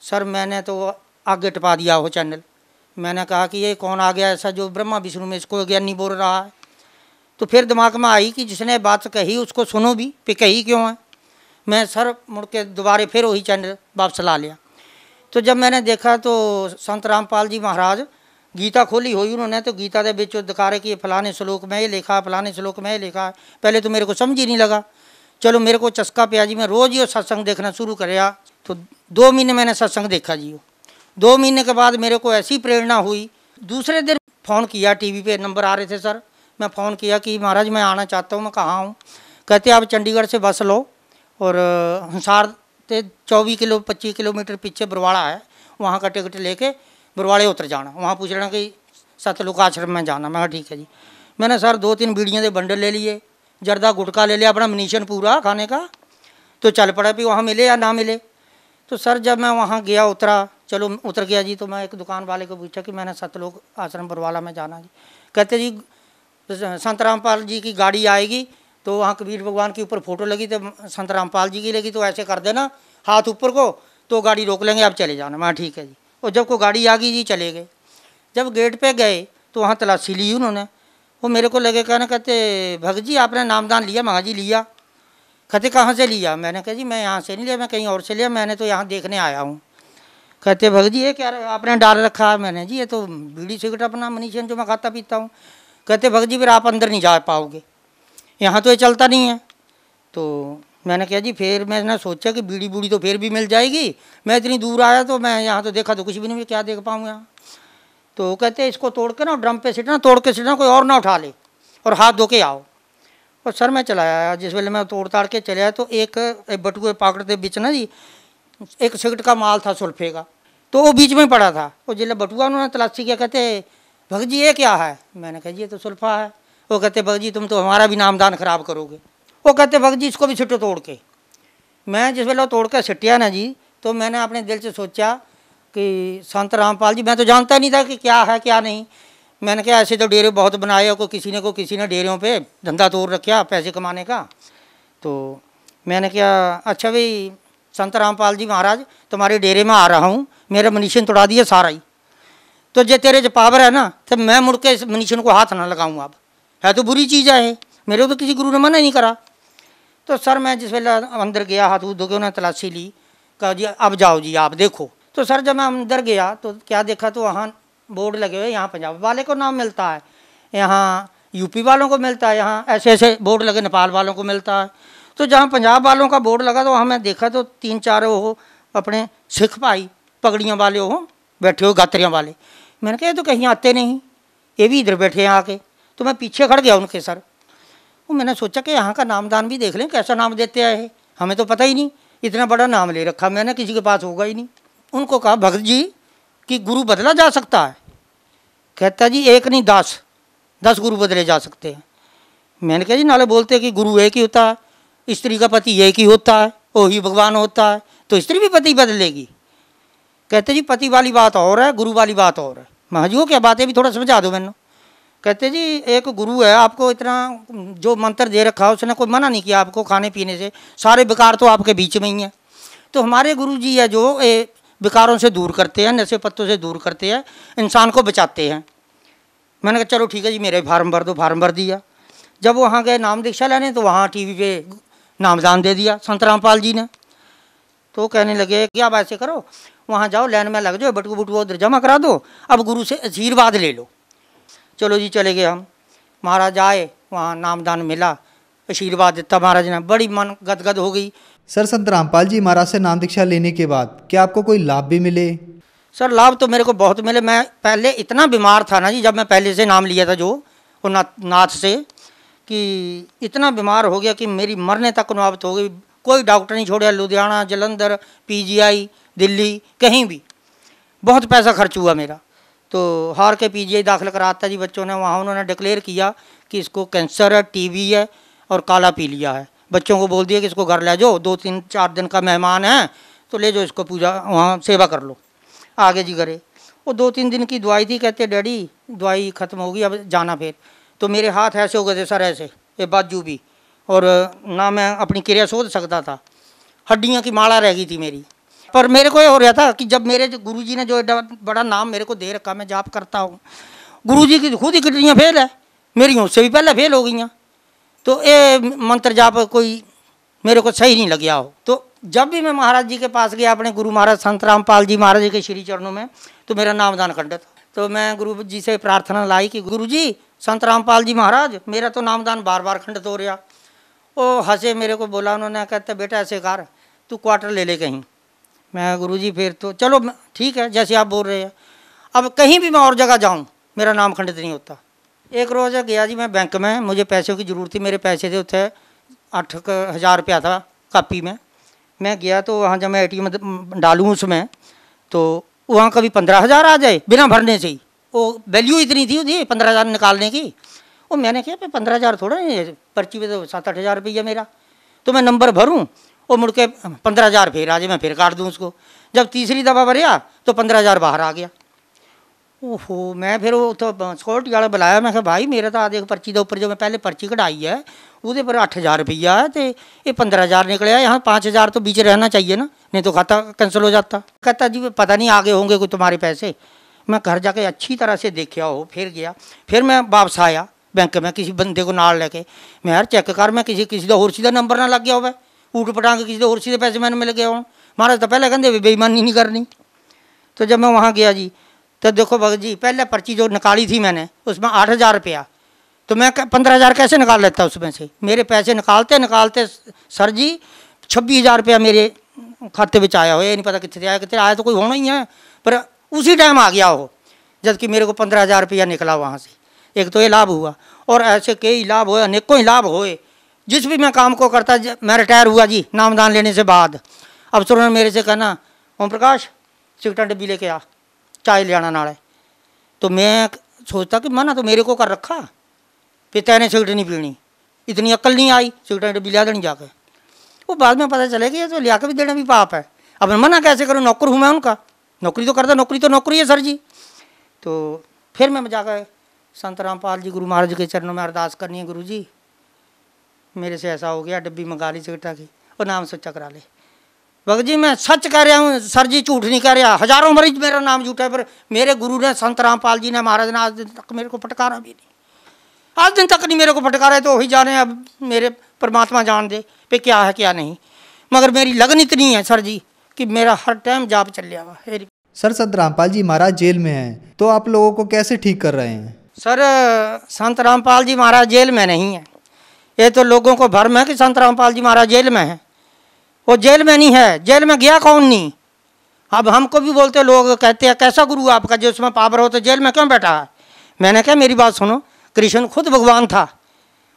सर मैंने तो आगे टपा दिया वो चैनल मैंने कहा कि ये कौन आ गया ऐसा जो ब्रह्मा विष्णु में इसको ज्ञानी बोल रहा है तो फिर दिमाग में आई कि जिसने बात कही उसको सुनो भी कि कही क्यों है मैं सर मुड़ के दोबारे फिर वही चैनल वापस ला लिया तो जब मैंने देखा तो संत रामपाल जी महाराज गीता खोली हुई उन्होंने तो गीता के बिच रहे कि फलाने श्लोक में ये लिखा फलाने श्लोक में ये लिखा पहले तो मेरे को समझ ही नहीं लगा चलो मेरे को चस्का पिया जी मैं रोज़ ही सत्संग देखना शुरू कराया तो दो महीने मैंने सत्संग देखा जी दो महीने के बाद मेरे को ऐसी प्रेरणा हुई दूसरे दिन फ़ोन किया टी वी नंबर आ रहे थे सर मैं फ़ोन किया कि महाराज मैं आना चाहता हूँ मैं कहाँ हूँ कहते आप चंडीगढ़ से बस लो और हंसार से चौबीस किलो पच्चीस किलोमीटर पीछे बरवाड़ा है वहाँ कटे कटे लेके बरवाड़े उतर जाना वहाँ पूछ लेना कि सतलुक आश्रम में जाना मैं ठीक है जी मैंने सर दो तीन बीड़ियों के बंडल ले लिए जर्दा गुटका ले लिया अपना मनीषण पूरा खाने का तो चल पड़ा भी वहाँ मिले या ना मिले तो सर जब मैं वहाँ गया उतरा चलो उतर गया जी तो मैं एक दुकान वाले को पूछा कि मैंने सतलोक आश्रम बरवाला में जाना जी कहते जी संत रामपाल जी की गाड़ी आएगी तो वहाँ कबीर भगवान के ऊपर फोटो लगी तो संत रामपाल जी की लगी तो ऐसे कर देना हाथ ऊपर को तो गाड़ी रोक लेंगे आप चले जाना वहाँ ठीक है जी और जब को गाड़ी आ गई जी चले गए जब गेट पे गए तो वहाँ तलाशी ली उन्होंने वो मेरे को लगे कहना कहते भगत जी आपने नामदान लिया महा जी लिया कहते कहाँ से लिया मैंने कहा जी मैं यहाँ से नहीं लिया मैं कहीं और से लिया मैंने तो यहाँ देखने आया हूँ कहते भगत जी ये क्या आपने डाल रखा है मैंने जी ये तो बीड़ी सिगरेट अपना मनीषन जो मैं खाता पीता हूँ कहते भगत जी फिर आप अंदर नहीं जा पाओगे यहाँ तो ये चलता नहीं है तो मैंने कहा जी फिर मैंने सोचा कि बीड़ी बूढ़ी तो फिर भी मिल जाएगी मैं इतनी दूर आया तो मैं यहाँ तो देखा तो कुछ भी नहीं क्या देख पाऊँ यहाँ तो कहते इसको तोड़ के ना ड्रम पे ना तोड़ के ना कोई और ना उठा ले और हाथ धो के आओ और सर मैं चला आया जिस वेले मैं तोड़ ताड़ के चले आया तो एक, एक बटुए पाकड़ के बीच ना जी एक सिगरेट का माल था सुल्फे का तो वो बीच में पड़ा था और जिले बटुआ उन्होंने तलाशी किया कहते भगत जी ये क्या है मैंने कहा जी ये तो सुल्फा है वो कहते भगत जी तुम तो हमारा भी नामदान ख़राब करोगे वो कहते भगत जी इसको भी सिट्टो तोड़ के मैं जिस वेला तोड़ के सिटिया ना जी तो मैंने अपने दिल से सोचा कि संत रामपाल जी मैं तो जानता नहीं था कि क्या है क्या नहीं मैंने कहा ऐसे तो डेरे बहुत बनाए को किसी ने को किसी ने डेरों पे धंधा तोड़ रखा पैसे कमाने का तो मैंने कहा अच्छा भाई संत रामपाल जी महाराज तुम्हारे डेरे में आ रहा हूँ मेरा मनीषन तोड़ा दिया सारा ही तो जे तेरे जो पावर है ना तो मैं मुड़ के इस मनीषन को हाथ ना लगाऊँ आप है तो बुरी चीज़ है मेरे तो किसी गुरु ने मना नहीं करा तो सर मैं जिस वेला अंदर गया हाथ धो के उन्हें तलाशी ली कहा जी अब जाओ जी आप देखो तो सर जब मैं अंदर गया तो क्या देखा तो वहाँ बोर्ड लगे हुए यहाँ पंजाब वाले को नाम मिलता है यहाँ यूपी वालों को मिलता है यहाँ ऐसे ऐसे बोर्ड लगे नेपाल वालों को मिलता है तो जहाँ पंजाब वालों का बोर्ड लगा तो वहाँ मैं देखा तो तीन चार वो अपने सिख भाई पगड़ियों वाले वो बैठे हो गात्रियों वाले मैंने कहा ये तो कहीं आते नहीं ये भी इधर बैठे हैं आके तो मैं पीछे खड़ गया उनके सर वो मैंने सोचा कि यहाँ का नामदान भी देख लें कैसा नाम देते आए हमें तो पता ही नहीं इतना बड़ा नाम ले रखा मैंने किसी के पास होगा ही नहीं उनको कहा भगत जी कि गुरु बदला जा सकता है कहता जी एक नहीं दस दस गुरु बदले जा सकते हैं मैंने कहा जी नाले बोलते कि गुरु एक ही होता है स्त्री का पति एक ही होता है वो ही भगवान होता है तो स्त्री भी पति बदलेगी कहते जी पति वाली बात और है गुरु वाली बात और है महाजी वो क्या बात है भी थोड़ा समझा दो मैंने कहते जी एक गुरु है आपको इतना जो मंत्र दे रखा है उसने कोई मना नहीं किया आपको खाने पीने से सारे विकार तो आपके बीच में ही हैं तो हमारे गुरु जी है जो ये विकारों से दूर करते हैं नशे पत्तों से दूर करते हैं इंसान को बचाते हैं मैंने कहा चलो ठीक है जी मेरे फार्म भर दो फार्म भर दिया जब वहाँ गए नाम दीक्षा लेने तो वहाँ वी पर नामदान दे दिया संत रामपाल जी ने तो कहने लगे कि आप ऐसे करो वहाँ जाओ लाइन में लग जाओ बटकू बुटकू उधर जमा करा दो अब गुरु से आशीर्वाद ले लो चलो जी चले गए हम महाराज आए वहाँ नामदान मिला आशीर्वाद दिता महाराज ने बड़ी मन गदगद हो गई सर संत रामपाल जी महाराज से नाम दीक्षा लेने के बाद क्या आपको कोई लाभ भी मिले सर लाभ तो मेरे को बहुत मिले मैं पहले इतना बीमार था ना जी जब मैं पहले से नाम लिया था जो ना, नाथ से कि इतना बीमार हो गया कि मेरी मरने तक नाबत हो गई कोई डॉक्टर नहीं छोड़ा लुधियाना जलंधर पीजीआई दिल्ली कहीं भी बहुत पैसा खर्च हुआ मेरा तो हार के पीजीआई दाखिल कराता जी बच्चों ने वहाँ उन्होंने डिक्लेयर किया कि इसको कैंसर है टीबी है और काला पी लिया है बच्चों को बोल दिया कि इसको घर ले जाओ दो तीन चार दिन का मेहमान है तो ले जाओ इसको पूजा वहाँ सेवा कर लो आगे जी करे वो दो तीन दिन की दवाई थी कहते डैडी दवाई ख़त्म होगी अब जाना फिर तो मेरे हाथ ऐसे हो गए थे सर ऐसे ये बाजू भी और ना मैं अपनी क्रिया सोच सकता था हड्डियों की माला रह गई थी मेरी पर मेरे को ये हो रहा था कि जब मेरे गुरु जी ने जो बड़ा नाम मेरे को दे रखा मैं जाप करता हूँ गुरु जी की खुद ही किडनियाँ फेल है मेरी उससे भी पहले फेल हो गई हैं तो ये मंत्र जाप कोई मेरे को सही नहीं लग हो तो जब भी मैं महाराज जी के पास गया अपने गुरु महाराज संत रामपाल जी महाराज जी के श्री चरणों में तो मेरा नामदान खंडित तो मैं गुरु जी से प्रार्थना लाई कि गुरु जी संत रामपाल जी महाराज मेरा तो नामदान बार बार खंडित हो रहा वो हंसे मेरे को बोला उन्होंने कहते बेटा ऐसे कर तू क्वार्टर ले ले कहीं मैं गुरु जी फिर तो चलो ठीक है जैसे आप बोल रहे हैं अब कहीं भी मैं और जगह जाऊँ मेरा नाम खंडित नहीं होता एक रोज़ गया जी मैं बैंक में मुझे पैसों की ज़रूरत थी मेरे पैसे थे उतने आठ हज़ार रुपया था कापी में मैं गया तो वहाँ जब मैं ए टी डालूँ उसमें तो वहाँ कभी पंद्रह हज़ार आ जाए बिना भरने से ही वो वैल्यू इतनी थी उसकी पंद्रह हज़ार निकालने की वो मैंने कहा पंद्रह हज़ार थोड़ा नहीं पर्ची पे तो सात आठ हज़ार रुपया मेरा तो मैं नंबर भरूँ और मुड़ के पंद्रह हज़ार फिर आ जाए मैं फिर काट दूँ उसको जब तीसरी दफ़ा भरिया तो पंद्रह हज़ार बाहर आ गया ओहो मैं फिर वो तो सिक्योरिटी वाला बुलाया मैं भाई मेरा तो आदि पर्ची के उपर जो मैं पहले पर्ची कटाई है अठ हज़ार रुपया तो ਰੁਪਈਆ पंद्रह हज़ार ਇਹ 15000 यहाँ पाँच हज़ार तो बीच रहना चाहिए ना नहीं तो खाता कैंसिल हो जाता कहता जी पता नहीं आगे होंगे कोई तुम्हारे पैसे मैं घर जाके अच्छी तरह से देखा हो फिर गया फिर मैं वापस आया बैंक में किसी बंदे को नाल लेके मैं यार चेक कर मैं किसी किसी का होर सीधा नंबर ना लग गया हो ऊट पटांग किसी और सीधे पैसे मैंने मिल गया हूँ महाराज तो पहले कहते बेईमानी नहीं करनी तो जब मैं वहाँ गया जी तो देखो भगत जी पहले पर्ची जो निकाली थी मैंने उसमें आठ हज़ार रुपया तो मैं पंद्रह हज़ार कैसे निकाल लेता उसमें से मेरे पैसे निकालते निकालते सर जी छब्बीस हज़ार रुपया मेरे खाते में आया हो ये नहीं पता कितने आया कितने आया तो कोई होना ही है पर उसी टाइम आ गया हो जबकि मेरे को पंद्रह हज़ार रुपया निकला वहाँ से एक तो ये लाभ हुआ और ऐसे कई लाभ हुए अनेकों ही लाभ हुए जिस भी मैं काम को करता मैं रिटायर हुआ जी नामदान लेने से बाद अफसरों ने मेरे से कहना ओम प्रकाश सिगटा डब्बी लेके आ चाय ले आना नाले तो मैं सोचता कि माना तो मेरे को कर रखा फिर तैने सिगरेट नहीं पीनी इतनी अक्ल नहीं आई सिगरेट डब्बी लिया देनी जाके वो बाद में पता चले कि तो लिया के भी देना भी पाप है अब मना कैसे करूँ नौकर हूँ मैं उनका नौकरी तो करता नौकरी तो नौकरी है सर जी तो फिर मैं जाकर संत रामपाल जी गुरु महाराज के चरणों में अरदास करनी है गुरु जी मेरे से ऐसा हो गया डब्बी मंगा ली सिगरेटा की और नाम सच्चा करा ले भगत जी मैं सच कह रहा हूँ सर जी झूठ नहीं कह रहा हजारों मरीज मेरा नाम झूठा है पर मेरे गुरु ने संत रामपाल जी ने महाराज ने आज दिन तक मेरे को फटकारा भी नहीं आज दिन तक नहीं मेरे को फटकारा है तो वही जाने अब मेरे परमात्मा जान दे पे क्या है क्या नहीं मगर मेरी लगन इतनी है सर जी कि मेरा हर टाइम जाप चल गया सर संत रामपाल जी महाराज जेल में हैं तो आप लोगों को कैसे ठीक कर रहे हैं सर संत रामपाल जी महाराज जेल में नहीं है ये तो लोगों को भर्म है कि संत रामपाल जी महाराज जेल में है वो जेल में नहीं है जेल में गया कौन नहीं अब हमको भी बोलते लोग कहते हैं कैसा गुरु आपका जो उसमें पावर हो तो जेल में क्यों बैठा है मैंने कहा मेरी बात सुनो कृष्ण खुद भगवान था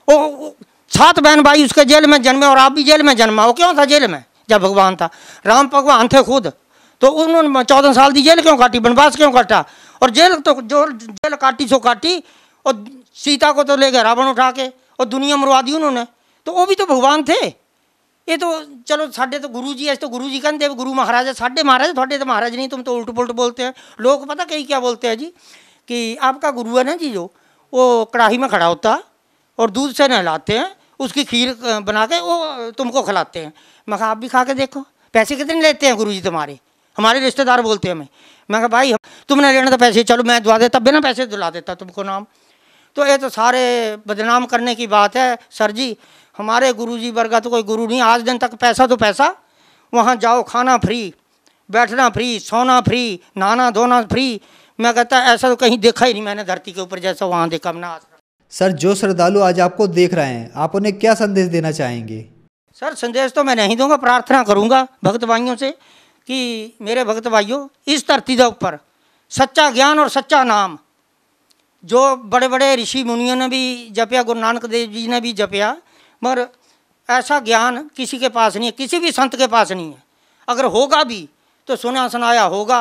वो सात बहन भाई उसके जेल में जन्मे और आप भी जेल में जन्मा वो क्यों था जेल में जब भगवान था राम भगवान थे खुद तो उन्होंने चौदह साल दी जेल क्यों काटी वनवास क्यों काटा और जेल तो जो जेल काटी सो काटी और सीता को तो ले गया रावण उठा के और दुनिया मरवा दी उन्होंने तो वो भी तो भगवान थे ਇਹ ਤਾਂ ਚਲੋ ਸਾਡੇ ਤਾਂ ਗੁਰੂ ਜੀ ਐਸ गुरु जी कहते गुरु महाराज है साढ़े महाराज थोड़े तो महाराज नहीं तुम तो उल्ट पुलट बोलते हैं लोग पता ਕਈ क्या बोलते हैं जी कि आपका गुरु है ना जी जो वो कड़ाही में खड़ा होता और दूध से नहलाते हैं उसकी खीर बना के वो तुमको खिलाते हैं मैं कहा आप भी खा के देखो पैसे कितने लेते हैं गुरु जी तुम्हारे हमारे रिश्तेदार बोलते हैं हमें मैं कहा भाई तुमने लेना था तो पैसे चलो मैं दुआ देता बिना पैसे दिला देता तुमको नाम तो ये तो सारे बदनाम करने की बात है सर जी हमारे गुरु जी वर्गा तो कोई गुरु नहीं आज दिन तक पैसा तो पैसा वहाँ जाओ खाना फ्री बैठना फ्री सोना फ्री नहाना धोना फ्री मैं कहता ऐसा तो कहीं देखा ही नहीं मैंने धरती के ऊपर जैसा वहाँ देखा अपना आज सर जो श्रद्धालु आज आपको देख रहे हैं आप उन्हें क्या संदेश देना चाहेंगे सर संदेश तो मैं नहीं दूंगा प्रार्थना करूंगा भक्त भाइयों से कि मेरे भक्त भाइयों इस धरती के ऊपर सच्चा ज्ञान और सच्चा नाम जो बड़े बड़े ऋषि मुनियों ने भी जपया गुरु नानक देव जी ने भी जपया मगर ऐसा ज्ञान किसी के पास नहीं है किसी भी संत के पास नहीं है अगर होगा भी तो सुना सुनाया होगा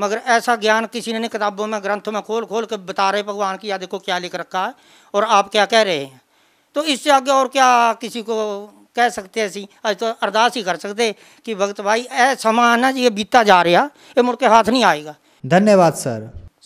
मगर ऐसा ज्ञान किसी ने किताबों में ग्रंथों में खोल खोल के बता रहे भगवान की या देखो क्या लिख रखा है और आप क्या कह रहे हैं तो इससे आगे और क्या किसी को कह सकते ऐसी आज तो अरदास ही कर सकते कि भगत भाई ऐ समान है ये बीता जा रहा ये मुड़ के हाथ नहीं आएगा धन्यवाद सर